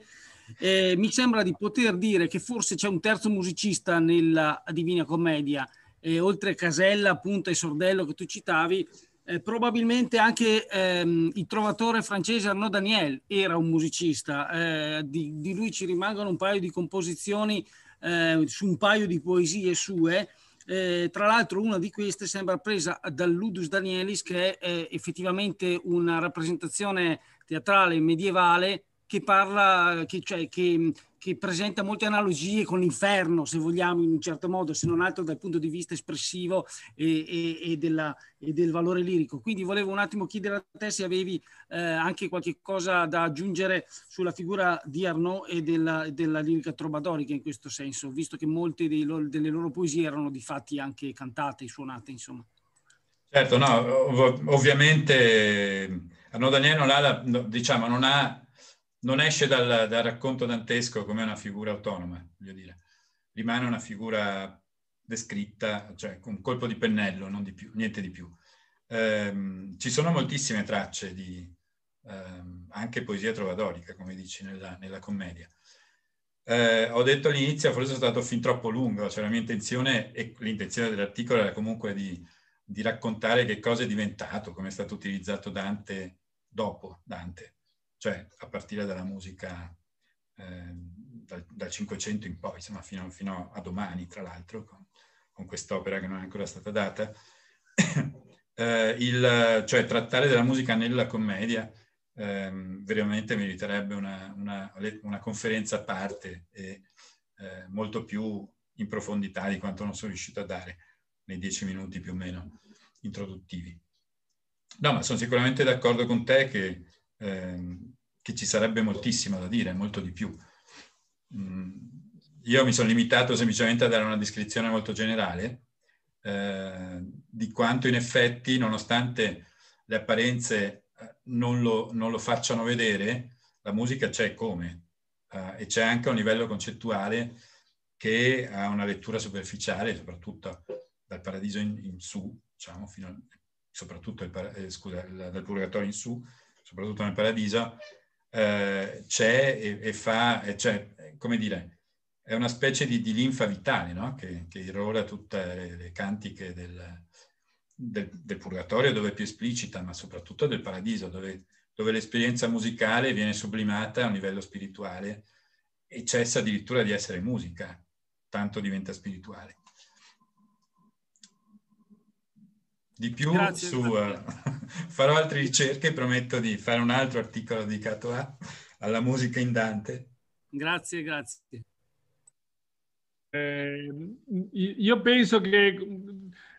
Eh, mi sembra di poter dire che forse c'è un terzo musicista nella Divina Commedia, eh, oltre Casella, Punta e Sordello che tu citavi, eh, probabilmente anche ehm, il trovatore francese Arnaud Daniel era un musicista, eh, di, di, lui ci rimangono un paio di composizioni eh, su un paio di poesie sue eh, tra l'altro una di queste sembra presa dal Ludus Danielis che è effettivamente una rappresentazione teatrale medievale che parla, che, cioè, che che presenta molte analogie con l'inferno, se vogliamo, in un certo modo, se non altro dal punto di vista espressivo e, e, e, della, e del valore lirico. Quindi volevo un attimo chiedere a te se avevi eh, anche qualche cosa da aggiungere sulla figura di Arnaud e della, della lirica trobadorica in questo senso, visto che molte loro, delle loro poesie erano di fatti anche cantate e suonate, insomma. Certo, no, ov- ovviamente Arnaud Daniele non ha, la, diciamo, non ha non esce dal, dal, racconto dantesco come una figura autonoma, voglio dire. Rimane una figura descritta, cioè un colpo di pennello, non di più, niente di più. Ehm, ci sono moltissime tracce di ehm, anche poesia trovadorica, come dici, nella, nella commedia. Eh, ho detto all'inizio, forse è stato fin troppo lungo, cioè la mia intenzione e l'intenzione dell'articolo era comunque di, di raccontare che cosa è diventato, come è stato utilizzato Dante dopo Dante cioè a partire dalla musica eh, dal, dal 500 in poi, insomma fino, fino a domani tra l'altro, con, con, quest'opera che non è ancora stata data, eh, il, cioè trattare della musica nella commedia eh, veramente meriterebbe una, una, una, conferenza a parte e eh, molto più in profondità di quanto non sono riuscito a dare nei dieci minuti più o meno introduttivi. No, ma sono sicuramente d'accordo con te che Ehm, che ci sarebbe moltissimo da dire, molto di più. Mm, io mi sono limitato semplicemente a dare una descrizione molto generale eh, di quanto in effetti, nonostante le apparenze eh, non lo, non lo facciano vedere, la musica c'è come, eh, e c'è anche a un livello concettuale che ha una lettura superficiale, soprattutto dal paradiso in, in su, diciamo, fino al, soprattutto il, eh, scusa, dal purgatorio in su, soprattutto nel Paradiso, eh, c'è e, e fa, e cioè, come dire, è una specie di, di linfa vitale no? che, che irrola tutte le, le cantiche del, del, del, purgatorio, dove è più esplicita, ma soprattutto del paradiso, dove, dove l'esperienza musicale viene sublimata a un livello spirituale e cessa addirittura di essere musica, tanto diventa spirituale. di più Grazie, su, uh, farò altre ricerche, prometto di fare un altro articolo dedicato a, alla musica in Dante. Grazie, grazie. Eh, io penso che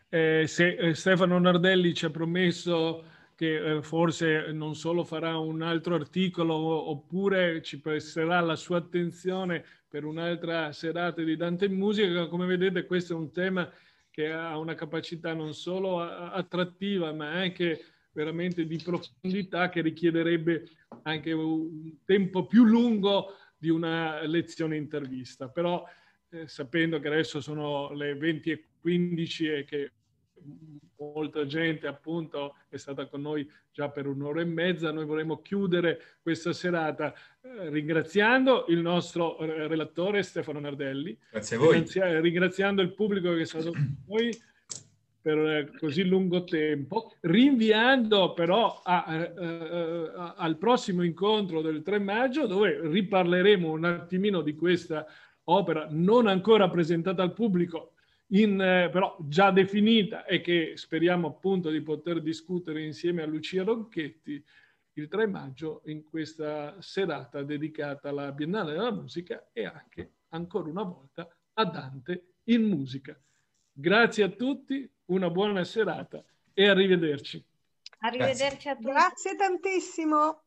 eh, se eh, Stefano Nardelli ci ha promesso che eh, forse non solo farà un altro articolo oppure ci presterà la sua attenzione per un'altra serata di Dante in musica, come vedete questo è un tema che che ha una capacità non solo attrattiva ma anche veramente di profondità che richiederebbe anche un tempo più lungo di una lezione intervista. Però eh, sapendo che adesso sono le 20 e 15 e che molta gente appunto è stata con noi già per un'ora e mezza. Noi vorremmo chiudere questa serata eh, ringraziando il nostro eh, relatore Stefano Nardelli. Grazie a voi. Ringrazia- ringraziando il pubblico che è stato con noi per eh, così lungo tempo, rinviando però a, a, eh, a, al prossimo incontro del 3 maggio dove riparleremo un attimino di questa opera non ancora presentata al pubblico in, eh, però già definita e che speriamo appunto di poter discutere insieme a Lucia Ronchetti il 3 maggio in questa serata dedicata alla Biennale della Musica e anche ancora una volta a Dante in musica. Grazie a tutti, una buona serata e arrivederci. Arrivederci a tutti. Grazie tantissimo.